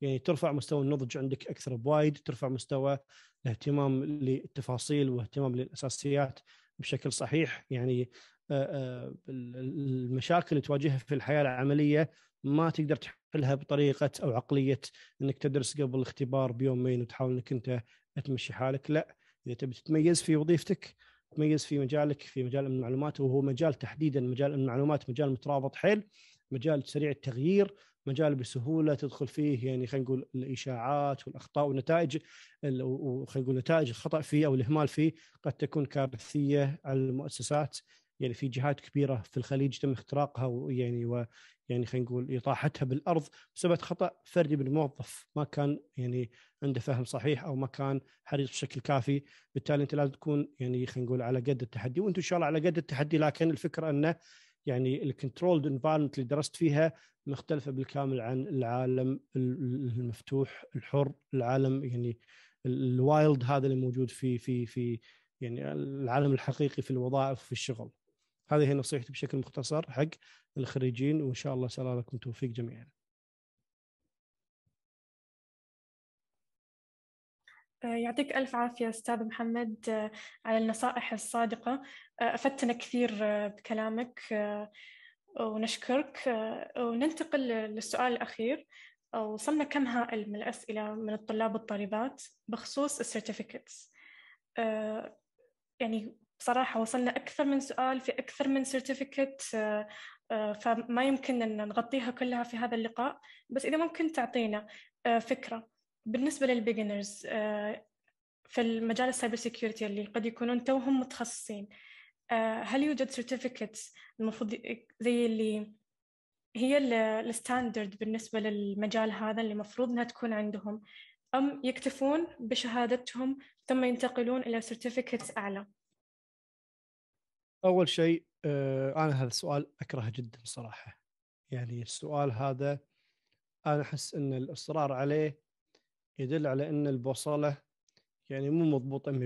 يعني ترفع مستوى النضج عندك اكثر بوايد ترفع مستوى الاهتمام للتفاصيل واهتمام للاساسيات بشكل صحيح يعني آه، آه، المشاكل اللي تواجهها في الحياه العمليه ما تقدر تحلها بطريقه او عقليه انك تدرس قبل الاختبار بيومين وتحاول انك انت تمشي حالك لا اذا تبي تتميز في وظيفتك تميز في مجالك في مجال المعلومات وهو مجال تحديدا مجال المعلومات مجال مترابط حيل مجال سريع التغيير مجال بسهوله تدخل فيه يعني خلينا نقول الاشاعات والاخطاء والنتائج وخلينا نقول نتائج الخطا فيه او الاهمال فيه قد تكون كارثيه على المؤسسات يعني في جهات كبيره في الخليج تم اختراقها ويعني ويعني خلينا نقول اطاحتها بالارض بسبب خطا فردي من موظف ما كان يعني عنده فهم صحيح او ما كان حريص بشكل كافي بالتالي انت لازم تكون يعني خلينا نقول على قد التحدي وانتم ان شاء الله على قد التحدي لكن الفكره انه يعني الكنترولد انفايرمنت اللي درست فيها مختلفه بالكامل عن العالم المفتوح الحر العالم يعني الوايلد هذا اللي موجود في في في يعني العالم الحقيقي في الوظائف وفي الشغل هذه هي نصيحتي بشكل مختصر حق الخريجين وان شاء الله سلام لكم توفيق جميعا. آه، يعطيك ألف عافية أستاذ محمد آه، على النصائح الصادقة آه، أفدتنا كثير بكلامك ونشكرك وننتقل للسؤال الأخير وصلنا كم هائل من الأسئلة من الطلاب والطالبات بخصوص السيرتيفيكتس يعني بصراحة وصلنا أكثر من سؤال في أكثر من سيرتيفيكت آه، آه، فما يمكن أن نغطيها كلها في هذا اللقاء بس إذا ممكن تعطينا آه، فكرة بالنسبة للبيجنرز في المجال السايبر سيكيورتي اللي قد يكونون توهم متخصصين هل يوجد سيرتيفيكت المفروض زي اللي هي الستاندرد بالنسبة للمجال هذا اللي المفروض أنها تكون عندهم أم يكتفون بشهادتهم ثم ينتقلون إلى سيرتيفيكتس أعلى؟ اول شيء آه، انا هذا السؤال اكرهه جدا صراحه يعني السؤال هذا انا احس ان الاصرار عليه يدل على ان البوصله يعني مو مضبوطه 100%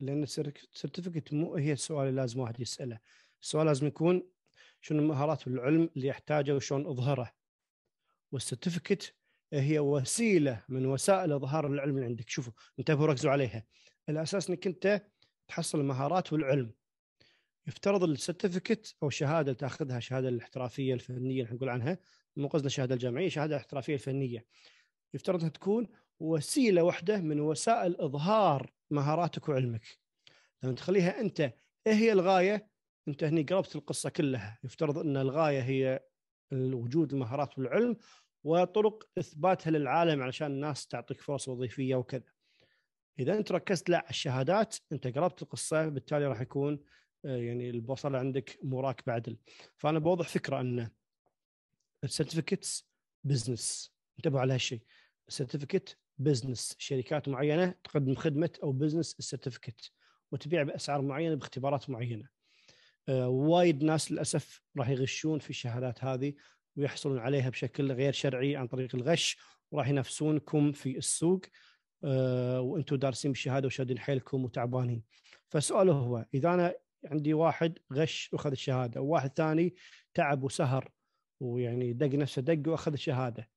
لان السيرتيفيكت مو هي السؤال اللي لازم واحد يساله السؤال لازم يكون شنو المهارات والعلم اللي يحتاجه وشلون اظهره والسيرتيفيكت هي وسيله من وسائل اظهار العلم اللي عندك شوفوا انتبهوا ركزوا عليها الاساس انك انت تحصل المهارات والعلم يفترض السيرتيفيكت او الشهاده اللي تاخذها الشهاده الاحترافيه الفنيه اللي نقول عنها مو قصدنا الشهاده الجامعيه الشهاده الاحترافيه الفنيه يفترض انها تكون وسيله واحده من وسائل اظهار مهاراتك وعلمك لما تخليها انت ايه هي الغايه انت هني قربت القصه كلها يفترض ان الغايه هي وجود المهارات والعلم وطرق اثباتها للعالم علشان الناس تعطيك فرص وظيفيه وكذا اذا انت ركزت لا على الشهادات انت قربت القصه بالتالي راح يكون آه، يعني البوصله عندك مراكبه عدل فانا بوضح فكره ان السيرتيفيكتس بزنس انتبهوا على هالشيء السيرتيفيكت بزنس شركات معينه تقدم خدمه او بزنس السيرتيفيكت وتبيع باسعار معينه باختبارات معينه آه، وايد ناس للاسف راح يغشون في الشهادات هذه ويحصلون عليها بشكل غير شرعي عن طريق الغش وراح ينافسونكم في السوق آه، وانتم دارسين بالشهاده وشادين حيلكم وتعبانين فسؤاله هو اذا انا عندي واحد غش واخذ الشهاده وواحد ثاني تعب وسهر ويعني دق نفسه دق واخذ الشهاده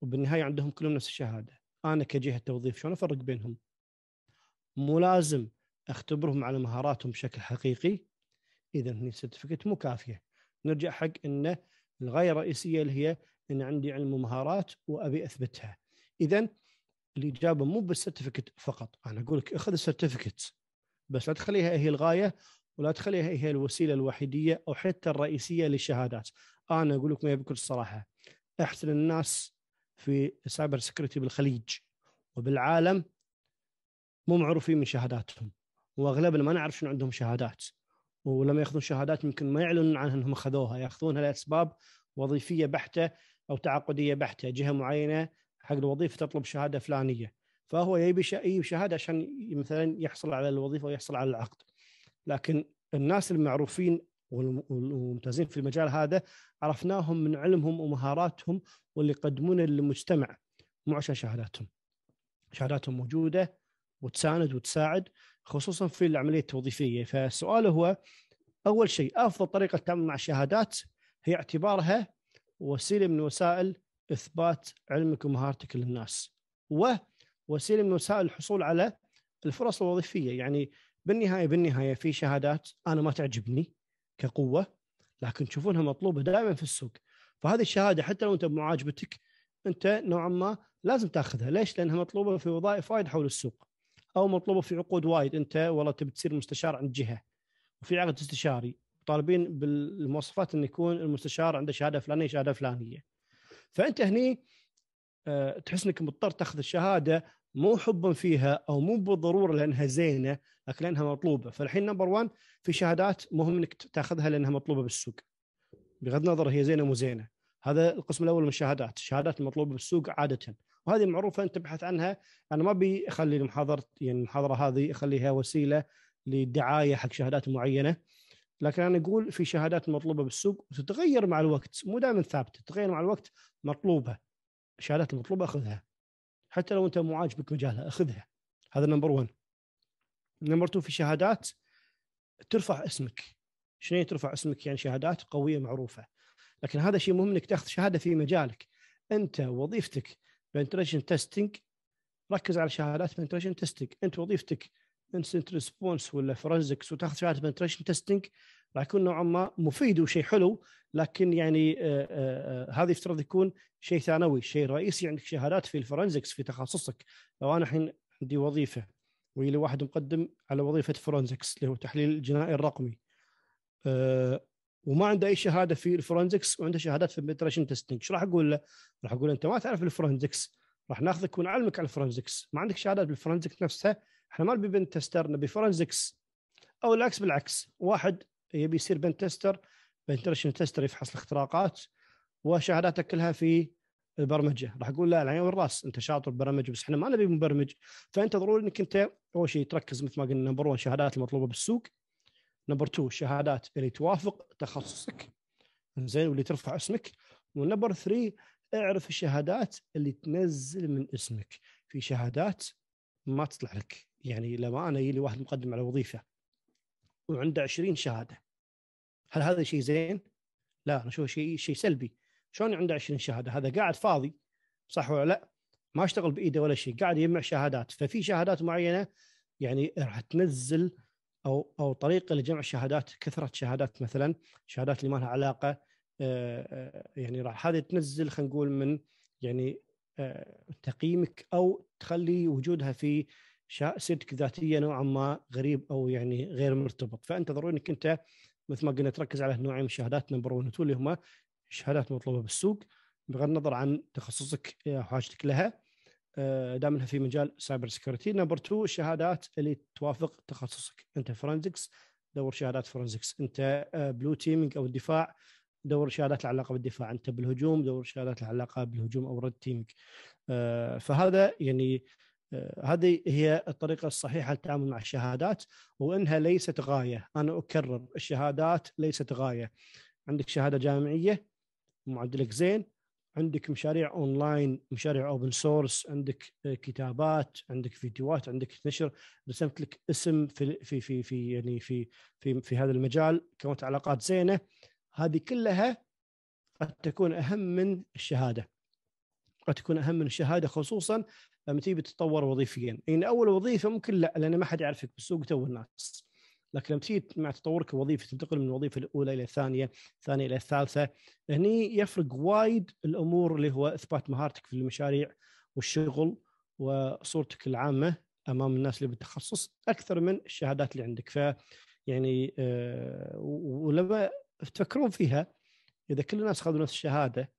وبالنهايه عندهم كلهم نفس الشهاده انا كجهه توظيف شلون افرق بينهم مو لازم اختبرهم على مهاراتهم بشكل حقيقي اذا هني سيرتيفيكت مو كافيه نرجع حق انه الغايه الرئيسيه اللي هي ان عندي علم ومهارات وابي اثبتها اذا الاجابه مو بالسيرتيفيكت فقط انا اقول لك اخذ السيرتيفيكت بس لا تخليها هي الغايه ولا تخليها هي الوسيله الوحيديه او حتى الرئيسيه للشهادات انا اقول لكم يا بكل الصراحه احسن الناس في سايبر سكيورتي بالخليج وبالعالم مو معروفين من شهاداتهم واغلبنا ما نعرف شنو عندهم شهادات ولما ياخذون شهادات يمكن ما يعلنون عنها انهم اخذوها ياخذونها لاسباب وظيفيه بحته او تعاقديه بحته جهه معينه حق الوظيفه تطلب شهاده فلانيه فهو يبي اي شهاده عشان مثلا يحصل على الوظيفه ويحصل على العقد لكن الناس المعروفين والممتازين في المجال هذا عرفناهم من علمهم ومهاراتهم واللي يقدمونه للمجتمع مو عشان شهاداتهم شهاداتهم موجوده وتساند وتساعد خصوصا في العمليه التوظيفيه فالسؤال هو اول شيء افضل طريقه تعمل مع الشهادات هي اعتبارها وسيله من وسائل اثبات علمك ومهارتك للناس ووسيله من وسائل الحصول على الفرص الوظيفيه يعني بالنهايه بالنهايه في شهادات انا ما تعجبني كقوه لكن تشوفونها مطلوبه دائما في السوق فهذه الشهاده حتى لو انت مو عاجبتك انت نوعا ما لازم تاخذها ليش؟ لانها مطلوبه في وظائف وايد حول السوق او مطلوبه في عقود وايد انت والله تبي تصير مستشار عند جهه وفي عقد استشاري طالبين بالمواصفات ان يكون المستشار عنده شهاده فلانيه شهاده فلانيه فانت هني آه، تحس انك مضطر تاخذ الشهاده مو حبا فيها او مو بالضروره لانها زينه لكن لانها مطلوبه فالحين نمبر 1 في شهادات مهم انك تاخذها لانها مطلوبه بالسوق بغض النظر هي زينه مو زينه هذا القسم الاول من الشهادات الشهادات المطلوبه بالسوق عاده وهذه معروفه انت تبحث عنها انا ما ابي اخلي المحاضره يعني المحاضره هذه اخليها وسيله للدعايه حق شهادات معينه لكن انا اقول في شهادات مطلوبه بالسوق وتتغير مع الوقت مو دائما ثابته تتغير مع الوقت مطلوبه الشهادات المطلوبه اخذها حتى لو انت مو عاجبك مجالها اخذها هذا نمبر 1 نمبر 2 في شهادات ترفع اسمك شنو ترفع اسمك يعني شهادات قويه معروفه لكن هذا شيء مهم انك تاخذ شهاده في مجالك انت وظيفتك بنتريشن تيستنج ركز على شهادات بنتريشن تيستنج انت وظيفتك انسنت ريسبونس ولا فرنزكس وتاخذ شهاده بنتريشن تيستنج راح يكون نوعا ما مفيد وشيء حلو لكن يعني آه، آه، آه، هذا يفترض يكون شيء ثانوي شيء رئيسي عندك شهادات في الفورنزكس في تخصصك لو انا الحين عندي وظيفه ويلي واحد مقدم على وظيفه فورنزكس اللي هو تحليل الجنائي الرقمي وما عنده اي شهاده في الفورنزكس وعنده شهادات في البنتريشن تيستنج ايش راح اقول له؟ راح اقول له انت ما تعرف الفورنزكس راح ناخذك ونعلمك على الفورنزكس ما عندك شهادات بالفورنزكس نفسها احنا ما نبي بنت تستر نبي فورنزكس او العكس بالعكس واحد يبي يصير بنت تستر بنترشن تستر يفحص الاختراقات وشهاداتك كلها في البرمجه راح اقول لا العين والراس انت شاطر بالبرمجه بس احنا ما نبي مبرمج فانت ضروري انك انت اول شيء تركز مثل ما قلنا نمبر 1 الشهادات المطلوبه بالسوق نمبر 2 الشهادات اللي توافق تخصصك زين واللي ترفع اسمك ونمبر 3 اعرف الشهادات اللي تنزل من اسمك في شهادات ما تطلع لك يعني لما انا يجي لي واحد مقدم على وظيفه وعنده 20 شهاده هل هذا شيء زين؟ لا انا اشوفه شيء شيء سلبي شلون عنده 20 شهاده هذا قاعد فاضي صح ولا لا؟ ما اشتغل بايده ولا شيء قاعد يجمع شهادات ففي شهادات معينه يعني راح تنزل او او طريقه لجمع الشهادات كثره شهادات مثلا شهادات اللي ما لها علاقه آه، آه، يعني راح هذه تنزل خلينا نقول من يعني آه، تقييمك او تخلي وجودها في سيرتك الذاتيه نوعا ما غريب او يعني غير مرتبط فانت ضروري انك انت مثل ما قلنا تركز على نوعين من الشهادات نمبر 1 اللي هم شهادات مطلوبه بالسوق بغض النظر عن تخصصك وحاجتك لها آه، دام انها في مجال سايبر سكيورتي نمبر 2 الشهادات اللي توافق تخصصك انت فرنزكس دور شهادات فرنزكس انت بلو آه، تيمينج او الدفاع دور شهادات العلاقه بالدفاع انت بالهجوم دور شهادات العلاقه بالهجوم او رد تيمينج آه، فهذا يعني آه، هذه هي الطريقة الصحيحة للتعامل مع الشهادات وإنها ليست غاية أنا أكرر الشهادات ليست غاية عندك شهادة جامعية معدلك زين عندك مشاريع اونلاين مشاريع اوبن سورس عندك آه، كتابات عندك فيديوهات عندك نشر رسمت لك اسم في في في في يعني في في في هذا المجال كونت علاقات زينه هذه كلها قد تكون اهم من الشهاده قد تكون اهم من الشهاده خصوصا لما تيجي تتطور وظيفيا يعني اول وظيفه ممكن لا لان ما حد يعرفك بالسوق تو الناس لكن لما تيجي مع تطورك الوظيفي تنتقل من الوظيفه الاولى الى الثانيه، الثانيه الى الثالثه، هني يفرق وايد الامور اللي هو اثبات مهارتك في المشاريع والشغل وصورتك العامه امام الناس اللي بالتخصص اكثر من الشهادات اللي عندك ف يعني آه، ولما تفكرون فيها اذا كل الناس خذوا نفس الشهاده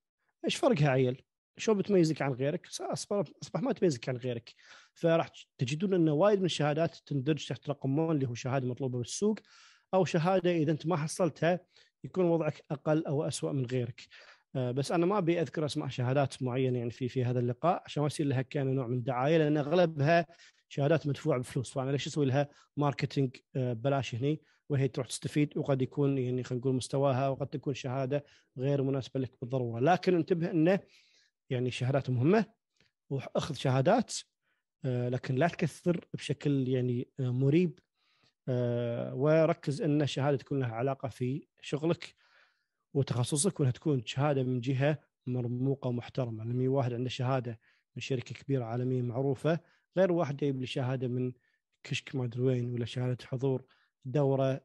ايش فرقها عيل؟ شو بتميزك عن غيرك؟ اصبح ما تميزك عن غيرك فراح تجدون ان وايد من الشهادات تندرج تحت رقم اللي هو شهاده مطلوبه بالسوق او شهاده اذا انت ما حصلتها يكون وضعك اقل او اسوء من غيرك. آه، بس انا ما ابي اذكر اسماء شهادات معينه يعني في في هذا اللقاء عشان ما يصير لها كان نوع من الدعايه لان اغلبها شهادات مدفوعه بفلوس فانا ليش اسوي لها ماركتينج آه، ببلاش هني وهي تروح تستفيد وقد يكون يعني خلينا نقول مستواها وقد تكون شهاده غير مناسبه لك بالضروره لكن انتبه انه يعني شهادات مهمه واخذ شهادات آه، لكن لا تكثر بشكل يعني آه، مريب آه، وركز ان الشهاده تكون لها علاقه في شغلك وتخصصك وانها تكون شهاده من جهه مرموقه ومحترمه لما واحد عنده شهاده من شركه كبيره عالميه معروفه غير واحد جايب لي شهاده من كشك ما ادري وين ولا شهاده حضور دوره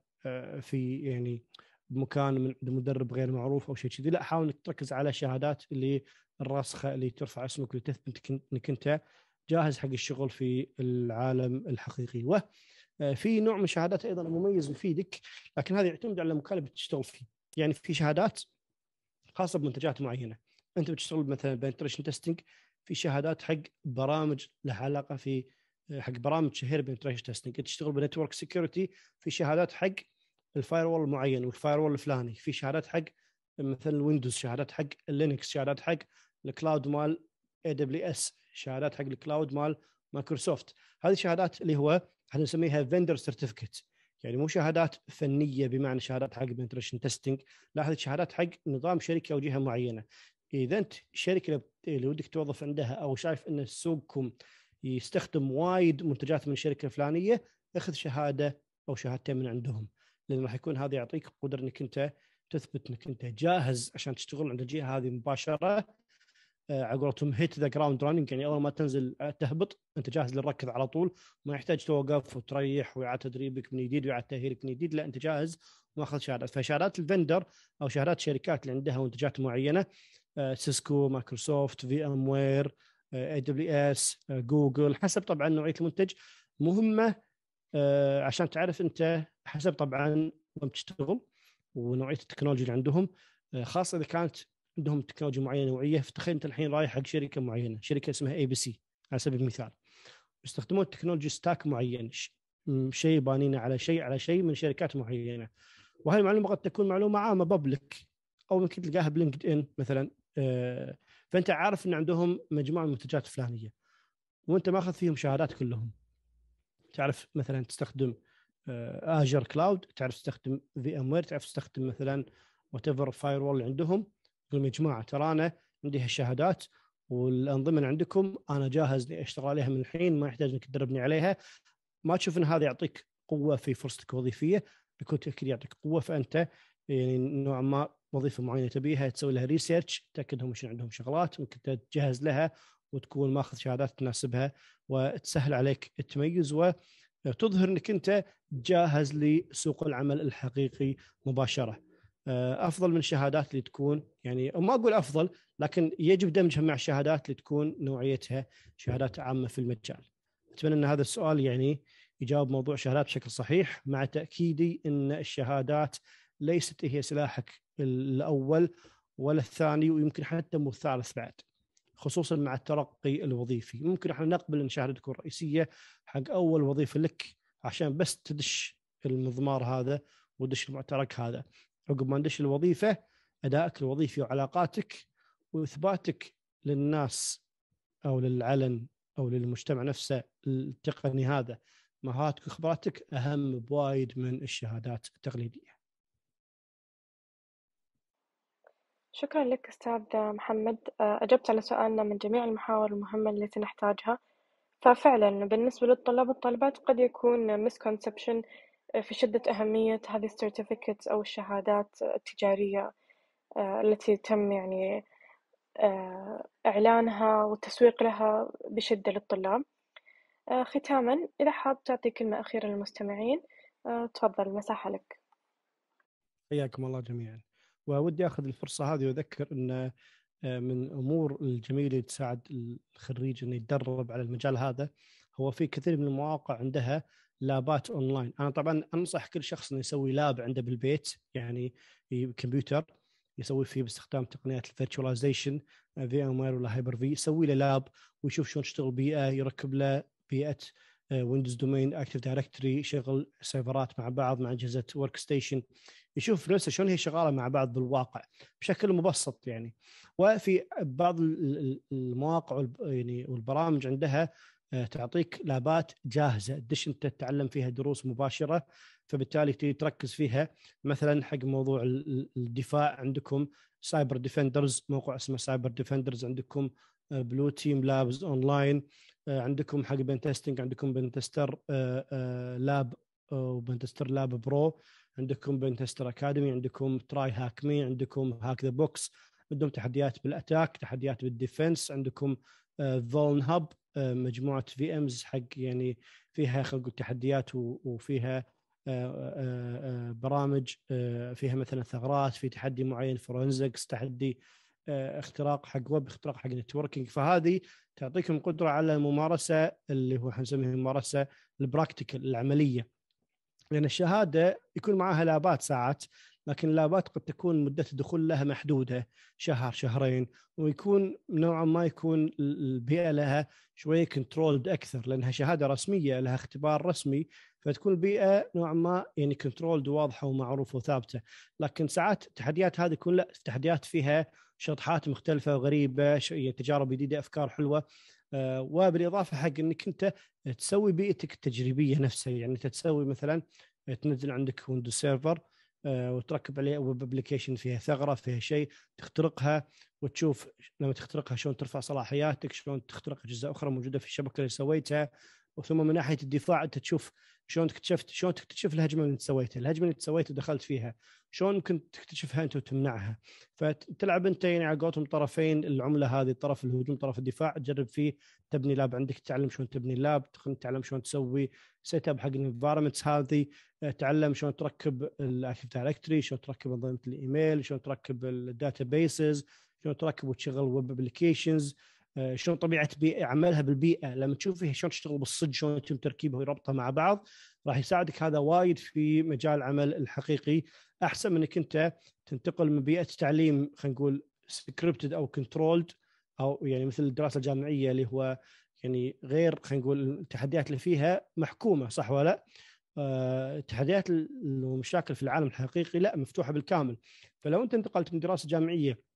في يعني بمكان من عند مدرب غير معروف او شيء كذي لا حاول انك تركز على الشهادات اللي الراسخه اللي ترفع اسمك وتثبت تثبت انك انت جاهز حق الشغل في العالم الحقيقي وفي آه، نوع من الشهادات ايضا مميز ويفيدك لكن هذا يعتمد على المكان اللي بتشتغل فيه يعني في شهادات خاصه بمنتجات معينه انت بتشتغل مثلا بنتريشن تيستنج في شهادات حق برامج لها علاقه في آه، حق برامج شهير بنتريشن تيستنج تشتغل بنتورك سكيورتي في شهادات حق الفاير وول معين والفاير وول الفلاني في شهادات حق مثلا ويندوز شهادات حق لينكس شهادات حق الكلاود مال اي دبليو اس شهادات حق الكلاود مال مايكروسوفت هذه الشهادات اللي هو احنا نسميها فيندر سيرتيفيكت يعني مو شهادات فنيه بمعنى شهادات حق بنتريشن تيستنج لا هذه شهادات حق نظام شركه او جهه معينه اذا انت شركه اللي ودك توظف عندها او شايف ان سوقكم يستخدم وايد منتجات من الشركه الفلانيه اخذ شهاده او شهادتين من عندهم لان راح يكون هذا يعطيك قدره انك انت تثبت انك انت جاهز عشان تشتغل عند الجهه هذه مباشره آه، على قولتهم هيت ذا جراوند رانينج يعني اول ما تنزل آه، تهبط انت جاهز للركض على طول ما يحتاج توقف وتريح ويعاد تدريبك من جديد ويعاد تاهيلك من جديد لا انت جاهز ماخذ شهادات فشهادات الفندر او شهادات الشركات اللي عندها منتجات معينه سيسكو مايكروسوفت في ام وير اي دبليو اس جوجل حسب طبعا نوعيه المنتج مهمه آه، عشان تعرف انت حسب طبعا وين تشتغل ونوعيه التكنولوجيا اللي عندهم آه، خاصه اذا كانت عندهم تكنولوجيا معينه نوعيه فتخيل انت الحين رايح حق شركه معينه شركه اسمها اي بي سي على سبيل المثال يستخدمون تكنولوجيا ستاك معين شيء بانينا على شيء على شيء من شركات معينه وهذه المعلومه قد تكون معلومه عامه بابليك او ممكن تلقاها بلينكد ان مثلا آه، فانت عارف ان عندهم مجموعه من المنتجات الفلانيه وانت ماخذ فيهم شهادات كلهم تعرف مثلا تستخدم اجر آه، كلاود تعرف تستخدم في ام وير تعرف تستخدم مثلا وات ايفر فاير وول عندهم تقول يا جماعه ترى انا عندي هالشهادات والانظمه اللي عندكم انا جاهز اني اشتغل عليها من الحين ما يحتاج انك تدربني عليها ما تشوف ان هذا يعطيك قوه في فرصتك الوظيفيه بكل تاكيد يعطيك قوه فانت يعني نوعا ما وظيفه معينه تبيها تسوي لها ريسيرش تاكد هم شنو عندهم شغلات ممكن تجهز لها وتكون ماخذ شهادات تناسبها وتسهل عليك التميز و تظهر انك انت جاهز لسوق العمل الحقيقي مباشره آه، افضل من الشهادات اللي تكون يعني ما اقول افضل لكن يجب دمجها مع الشهادات اللي تكون نوعيتها شهادات عامه في المجال اتمنى ان هذا السؤال يعني يجاوب موضوع الشهادات بشكل صحيح مع تاكيدي ان الشهادات ليست هي سلاحك الاول ولا الثاني ويمكن حتى مو الثالث بعد خصوصا مع الترقي الوظيفي ممكن احنا نقبل ان شهادتك الرئيسيه حق اول وظيفه لك عشان بس تدش المضمار هذا ودش المعترك هذا عقب ما ندش الوظيفه ادائك الوظيفي وعلاقاتك واثباتك للناس او للعلن او للمجتمع نفسه التقني هذا مهاراتك وخبراتك اهم بوايد من الشهادات التقليديه. شكرا لك أستاذ محمد آه، أجبت على سؤالنا من جميع المحاور المهمة التي نحتاجها ففعلا بالنسبة للطلاب والطالبات قد يكون misconception آه، في شدة أهمية هذه السيرتيفيكت أو الشهادات التجارية آه، التي تم يعني إعلانها والتسويق لها بشدة للطلاب ختاما إذا حاب تعطي كلمة أخيرة للمستمعين تفضل المساحة لك حياكم الله جميعا وودي اخذ الفرصه هذه واذكر ان آه، من امور الجميله اللي تساعد الخريج انه يتدرب على المجال هذا هو في كثير من المواقع عندها لابات اونلاين انا طبعا انصح كل شخص انه يسوي لاب عنده بالبيت يعني كمبيوتر يسوي فيه باستخدام تقنيات الفيرتشواليزيشن آه، في ام وير ولا هايبر في يسوي له لاب ويشوف شلون تشتغل بيئه يركب له بيئه ويندوز دومين اكتف دايركتري يشغل سيرفرات مع بعض مع اجهزه ورك ستيشن يشوف نفسه شلون هي شغاله مع بعض بالواقع بشكل مبسط يعني وفي بعض المواقع يعني والبرامج عندها آه، تعطيك لابات جاهزه تدش انت تتعلم فيها دروس مباشره فبالتالي تركز فيها مثلا حق موضوع الدفاع عندكم سايبر ديفندرز موقع اسمه سايبر ديفندرز عندكم بلو تيم لابز اونلاين عندكم حق بين عندكم بين تستر لاب وبنتستر تستر لاب برو عندكم بنتستر اكاديمي عندكم تراي هاك مي عندكم هاك ذا بوكس عندهم تحديات بالاتاك تحديات بالديفنس عندكم فولن آه، هاب آه، مجموعه في امز حق يعني فيها خلق تحديات وفيها آه، برامج فيها مثلا ثغرات في تحدي معين فورنزكس تحدي اختراق حق ويب اختراق حق نتوركينج فهذه تعطيكم قدره على الممارسه اللي هو احنا نسميها الممارسه البراكتيكال العمليه لان الشهاده يكون معها لابات ساعات لكن اللابات قد تكون مده الدخول لها محدوده شهر شهرين ويكون نوعا ما يكون البيئه لها شويه كنترولد اكثر لانها شهاده رسميه لها اختبار رسمي فتكون البيئه نوعا ما يعني كنترولد واضحه ومعروفه وثابته لكن ساعات التحديات هذه تكون لا التحديات فيها شطحات مختلفه وغريبه تجارب جديده افكار حلوه وبالاضافه حق انك انت تسوي بيئتك التجريبيه نفسها يعني انت تسوي مثلا تنزل عندك ويندوز سيرفر آه، وتركب عليه ويب ابلكيشن فيها ثغره فيها شيء تخترقها وتشوف لما تخترقها شلون ترفع صلاحياتك شلون تخترق اجزاء اخرى موجوده في الشبكه اللي سويتها وثم من ناحيه الدفاع انت تشوف شلون تكتشفت شلون تكتشف الهجمه اللي انت سويتها، الهجمه اللي انت سويتها ودخلت فيها، شلون ممكن تكتشفها انت وتمنعها؟ فتلعب انت يعني على قولتهم طرفين العمله هذه طرف الهجوم طرف الدفاع تجرب فيه تبني لاب عندك تعلم شلون تبني لاب تعلم شلون تسوي سيت اب حق الانفايرمنتس هذه، آه، تعلم شلون تركب الاكتيف دايركتري، شلون تركب انظمه الايميل، شلون تركب الداتا بيسز، شلون تركب وتشغل ويب ابلكيشنز آه، شلون طبيعه بيئة عملها بالبيئه لما فيها شلون تشتغل بالصدق شلون يتم تركيبها ويربطها مع بعض راح يساعدك هذا وايد في مجال العمل الحقيقي احسن من انك انت تنتقل من بيئه تعليم خلينا نقول سكريبتد او كنترولد او يعني مثل الدراسه الجامعيه اللي هو يعني غير خلينا نقول التحديات اللي فيها محكومه صح ولا؟ آه، التحديات والمشاكل في العالم الحقيقي لا مفتوحه بالكامل فلو انت انتقلت من دراسه جامعيه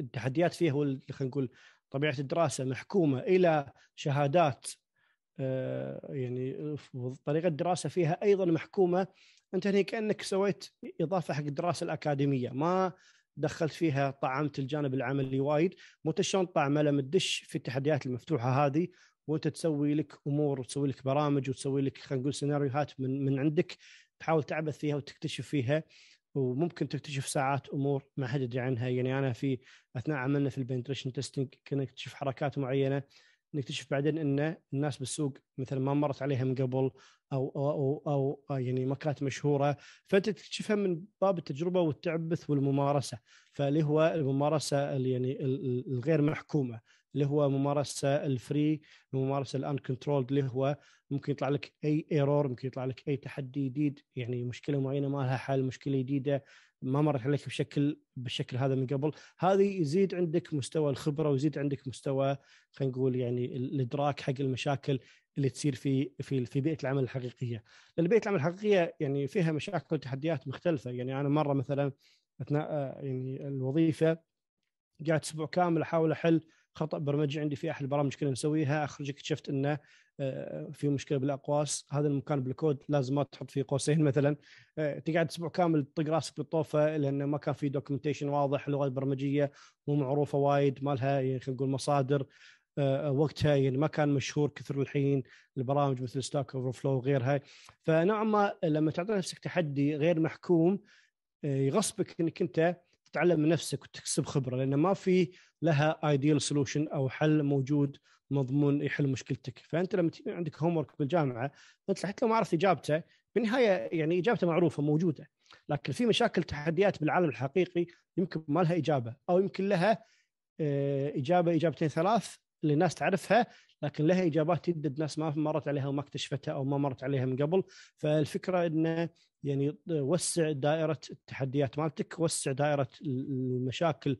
التحديات فيها خلينا نقول طبيعه الدراسه محكومه الى شهادات آه، يعني طريقه الدراسه فيها ايضا محكومه انت هنا كانك سويت اضافه حق الدراسه الاكاديميه ما دخلت فيها طعمت الجانب العملي وايد مو شلون طعمه لما تدش في التحديات المفتوحه هذه وانت تسوي لك امور وتسوي لك برامج وتسوي لك خلينا نقول سيناريوهات من من عندك تحاول تعبث فيها وتكتشف فيها وممكن تكتشف ساعات امور ما حد يدري عنها يعني انا في اثناء عملنا في البنتريشن تيستنج كنا نكتشف حركات معينه نكتشف بعدين ان الناس بالسوق مثلا ما مرت عليها من قبل او او او, أو يعني ما كانت مشهوره فانت تكتشفها من باب التجربه والتعبث والممارسه فاللي هو الممارسه اللي يعني الغير محكومه اللي هو ممارسه الفري الممارسه الان كنترولد اللي هو ممكن يطلع لك اي ايرور ممكن يطلع لك اي تحدي جديد يعني مشكله معينه ما لها حل مشكله جديده ما مرت عليك بشكل بالشكل هذا من قبل هذه يزيد عندك مستوى الخبره ويزيد عندك مستوى خلينا نقول يعني الادراك حق المشاكل اللي تصير في في في بيئه العمل الحقيقيه لان بيئه العمل الحقيقيه يعني فيها مشاكل وتحديات مختلفه يعني انا مره مثلا اثناء آه، يعني الوظيفه قعدت اسبوع كامل احاول احل خطا برمجي عندي في احد البرامج كنا نسويها اخرج اكتشفت انه آه، في مشكله بالاقواس هذا المكان بالكود لازم ما تحط فيه قوسين مثلا آه، تقعد اسبوع كامل تطق راسك بالطوفه لانه ما كان في دوكيومنتيشن واضح اللغه البرمجيه مو معروفه وايد ما لها يعني خلينا نقول مصادر آه، وقتها يعني ما كان مشهور كثر الحين البرامج مثل ستاك اوفر فلو وغيرها فنوعا ما لما تعطي نفسك تحدي غير محكوم يغصبك انك انت تتعلم من نفسك وتكسب خبره لان ما في لها ايديال سولوشن او حل موجود مضمون يحل مشكلتك فانت لما عندك هوم ورك بالجامعه حتى لو ما عرفت اجابته بالنهايه يعني اجابته معروفه موجوده لكن في مشاكل تحديات بالعالم الحقيقي يمكن ما لها اجابه او يمكن لها آه، اجابه اجابتين ثلاث اللي الناس تعرفها لكن لها اجابات تدد ناس ما مرت عليها وما اكتشفتها او ما مرت عليها من قبل فالفكره انه يعني وسع دائره التحديات مالتك وسع دائره المشاكل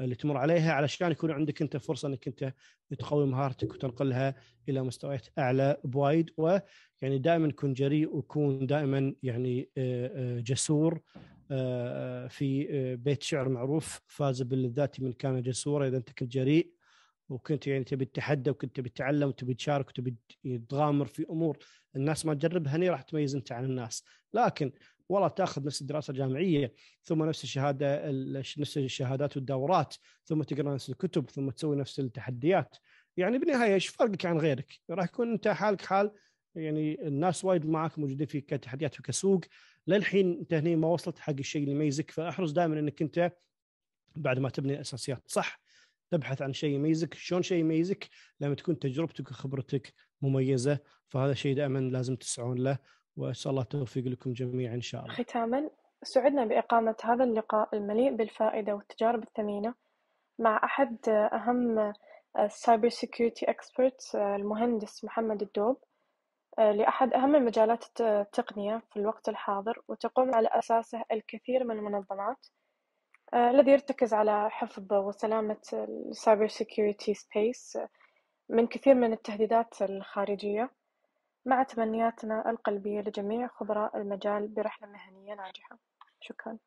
اللي تمر عليها علشان يكون عندك انت فرصه انك انت تقوي مهارتك وتنقلها الى مستويات اعلى بوايد ويعني دائما كن جريء وكون دائما يعني آه، آه، جسور آه، في بيت شعر معروف فاز بالذات من كان جسورا اذا انت كنت جريء وكنت يعني تبي تتحدى وكنت تبي تتعلم وتبي تشارك وتبي تغامر في امور الناس ما تجربها هني راح تميز انت عن الناس لكن والله تاخذ نفس الدراسه الجامعيه ثم نفس الشهاده نفس الشهادات والدورات ثم تقرا نفس الكتب ثم تسوي نفس التحديات يعني بالنهايه ايش فرقك عن غيرك؟ راح يكون انت حالك حال يعني الناس وايد معك موجودين في كتحديات وكسوق للحين انت هني ما وصلت حق الشيء اللي يميزك فاحرص دائما انك انت بعد ما تبني الاساسيات صح تبحث عن شيء يميزك شلون شيء يميزك لما تكون تجربتك وخبرتك مميزه فهذا شيء دائما لازم تسعون له وان شاء الله التوفيق لكم جميعا ان شاء الله ختاما سعدنا باقامه هذا اللقاء المليء بالفائده والتجارب الثمينه مع احد اهم السايبر سيكيورتي اكسبرت المهندس محمد الدوب لأحد أهم المجالات التقنية في الوقت الحاضر وتقوم على أساسه الكثير من المنظمات آه، الذي يرتكز على حفظ وسلامة السايبر سيكيورتي سبيس آه، من كثير من التهديدات الخارجية مع تمنياتنا القلبية لجميع خبراء المجال برحلة مهنية ناجحة شكرا